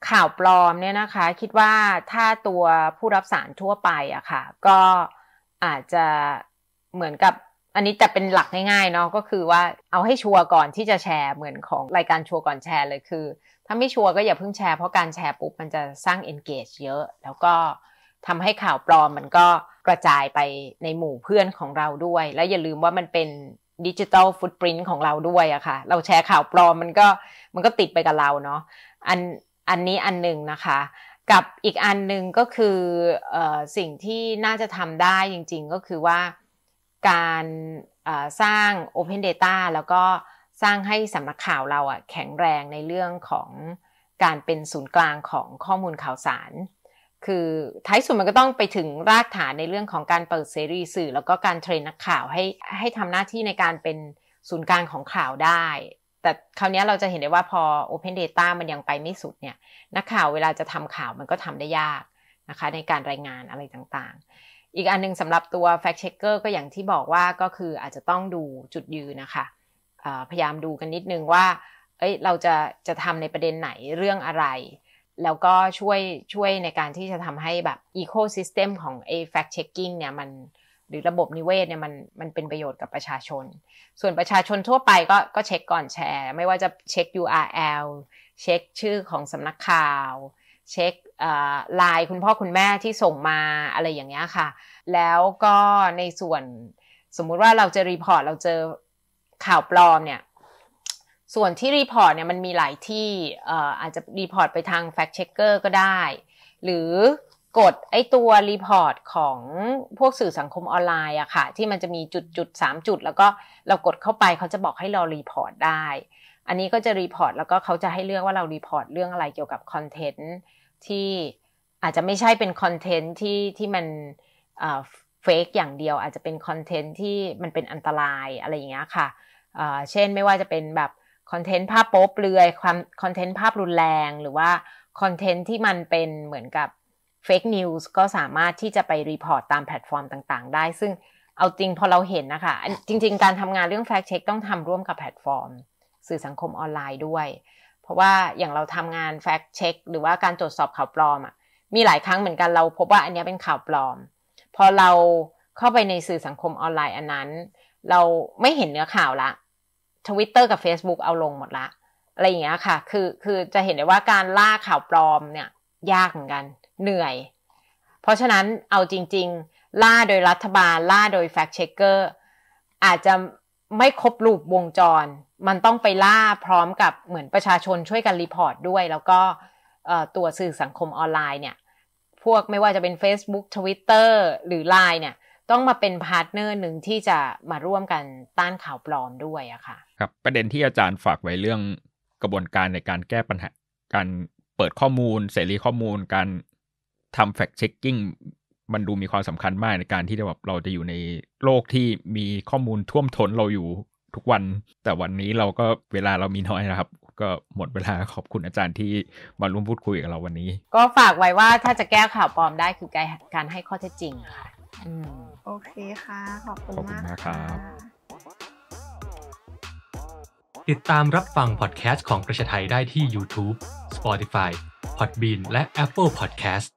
ข่าวปลอมเนี่ยนะคะคิดว่าถ้าตัวผู้รับสารทั่วไปอะค่ะ ก็อาจจะเหมือนกับอันนี้แต่เป็นหลักง่ายๆเนาะก็คือว่าเอาให้ชัวร์ก่อนที่จะแชร์เหมือนของรายการชัวร์ก่อนแชร์เลยคือถ้าไม่ชัวร์ก็อย่าเพิ่งแชร์เพราะการแชร์ปุ๊บมันจะสร้าง engage เยอะ แล้วก็ทำให้ข่าวปลอมมันก็กระจายไปในหมู่เพื่อนของเราด้วย แล้วอย่าลืมว่ามันเป็นดิจิตอลฟุตปรินต์ของเราด้วยอะค่ะ เราแชร์ข่าวปลอมมันก็มันก็ติดไปกับเราเนาะอันอันนี้อันหนึ่งนะคะกับอีกอันหนึ่งก็คืออสิ่งที่น่าจะทำได้จริง ๆก็คือว่าการสร้าง Open Data แล้วก็สร้างให้สำนักข่าวเราอะแข็งแรงในเรื่องของการเป็นศูนย์กลางของข้อมูลข่าวสาร คือท้ายสุดมันก็ต้องไปถึงรากฐานในเรื่องของการเปิดเสรีสื่อ แล้วก็การเทรนนักข่าวให้ให้ทำหน้าที่ในการเป็นศูนย์กลางของข่าวได้แต่คราวนี้เราจะเห็นได้ว่าพอ Open Data มันยังไปไม่สุดเนี่ยนักข่าวเวลาจะทำข่าวมันก็ทำได้ยากนะคะในการรายงานอะไรต่างๆ อีกอันนึงสำหรับตัว Fact Checker ก็อย่างที่บอกว่าก็คืออาจจะต้องดูจุดยืนนะคะพยายามดูกันนิดนึงว่าเอ้ยเราจะจะทำในประเด็นไหนเรื่องอะไร แล้วก็ช่วยช่วยในการที่จะทำให้แบบ Ecosystem ของ a fact checking เนี่ยมันหรือระบบนิเวศเนี่ยมันมันเป็นประโยชน์กับประชาชน ส่วนประชาชนทั่วไปก็ก็เช็คก่อนแชร์ ไม่ว่าจะเช็ค URL เช็คชื่อของสำนักข่าว เช็คไลน์คุณพ่อคุณแม่ที่ส่งมาอะไรอย่างเงี้ยค่ะ แล้วก็ในส่วนสมมุติว่าเราจะรีพอร์ตเราเจอข่าวปลอมเนี่ยส่วนที่รีพอร์ตเนี่ยมันมีหลายที่อาจจะรีพอร์ตไปทางแฟกช็คเกอร์ก็ได้ หรือกดไอตัวรีพอร์ตของพวกสื่อสังคมออนไลน์อะค่ะที่มันจะมีจุดจุดสามจุดแล้วก็เรากดเข้าไปเขาจะบอกให้เรารีพอร์ตได้ อันนี้ก็จะรีพอร์ตแล้วก็เขาจะให้เลือกว่าเรารีพอร์ตเรื่องอะไรเกี่ยวกับคอนเทนต์ที่อาจจะไม่ใช่เป็นคอนเทนต์ที่ที่มันเฟกอย่างเดียว อาจจะเป็นคอนเทนต์ที่มันเป็นอันตรายอะไรอย่างเงี้ยค่ะเช่นไม่ว่าจะเป็นแบบคอนเทนต์ภาพโป๊เปลือยความคอนเทนต์ภาพรุนแรงหรือว่าคอนเทนต์ที่มันเป็นเหมือนกับเฟกนิวส์ก็สามารถที่จะไปรีพอร์ตตามแพลตฟอร์มต่างๆ ได้ ซึ่งเอาจริงพอเราเห็นนะคะ จริงๆ การทำงานเรื่องแฟกเช็คต้องทำร่วมกับแพลตฟอร์ม สื่อสังคมออนไลน์ด้วย เพราะว่าอย่างเราทำงานแฟกเช็คหรือว่าการตรวจสอบข่าวปลอมอ่ะมีหลายครั้งเหมือนกันเราพบว่าอันนี้เป็นข่าวปลอม พอเราเข้าไปในสื่อสังคมออนไลน์อันนั้น เราไม่เห็นเนื้อข่าวละทวิตเตอร์กับ Facebook เอาลงหมดละ อะไรอย่างเงี้ยค่ะคือคือจะเห็นได้ว่าการล่าข่าวปลอมเนี่ยยากเหมือนกันเหนื่อย เพราะฉะนั้นเอาจริงๆล่าโดยรัฐบาลล่าโดยแฟกเช็คเกอร์ อาจจะไม่ครบลูปวงจร มันต้องไปล่าพร้อมกับเหมือนประชาชนช่วยกันรีพอร์ตด้วย แล้วก็ตัวสื่อสังคมออนไลน์เนี่ย พวกไม่ว่าจะเป็น Facebook Twitter หรือ Line เนี่ย ต้องมาเป็นพาร์ทเนอร์หนึ่งที่จะมาร่วมกันต้านข่าวปลอมด้วยอะค่ะครับประเด็นที่อาจารย์ฝากไว้เรื่องกระบวนการในการแก้ปัญหาการเปิดข้อมูลเสรีข้อมูลการทำแฟกเช็คกิ้งมันดูมีความสำคัญมากในการที่แบบเราจะอยู่ในโลกที่มีข้อมูลท่วมท้นเราอยู่ทุกวัน แต่วันนี้เราก็เวลาเรามีน้อยนะครับ ก็หมดเวลาขอบคุณอาจารย์ที่มาร่วมพูดคุยกับเราวันนี้ ก็ฝากไว้ว่าถ้าจะแก้ข่าวปลอมได้คือการให้ข้อเท็จจริงค่ะโอเคค่ะขอบคุณมากครัติดตามรับฟังพอดแคสต์ของประชาไทยได้ที่ YouTube, Spotify, Podbean และ Apple Podcast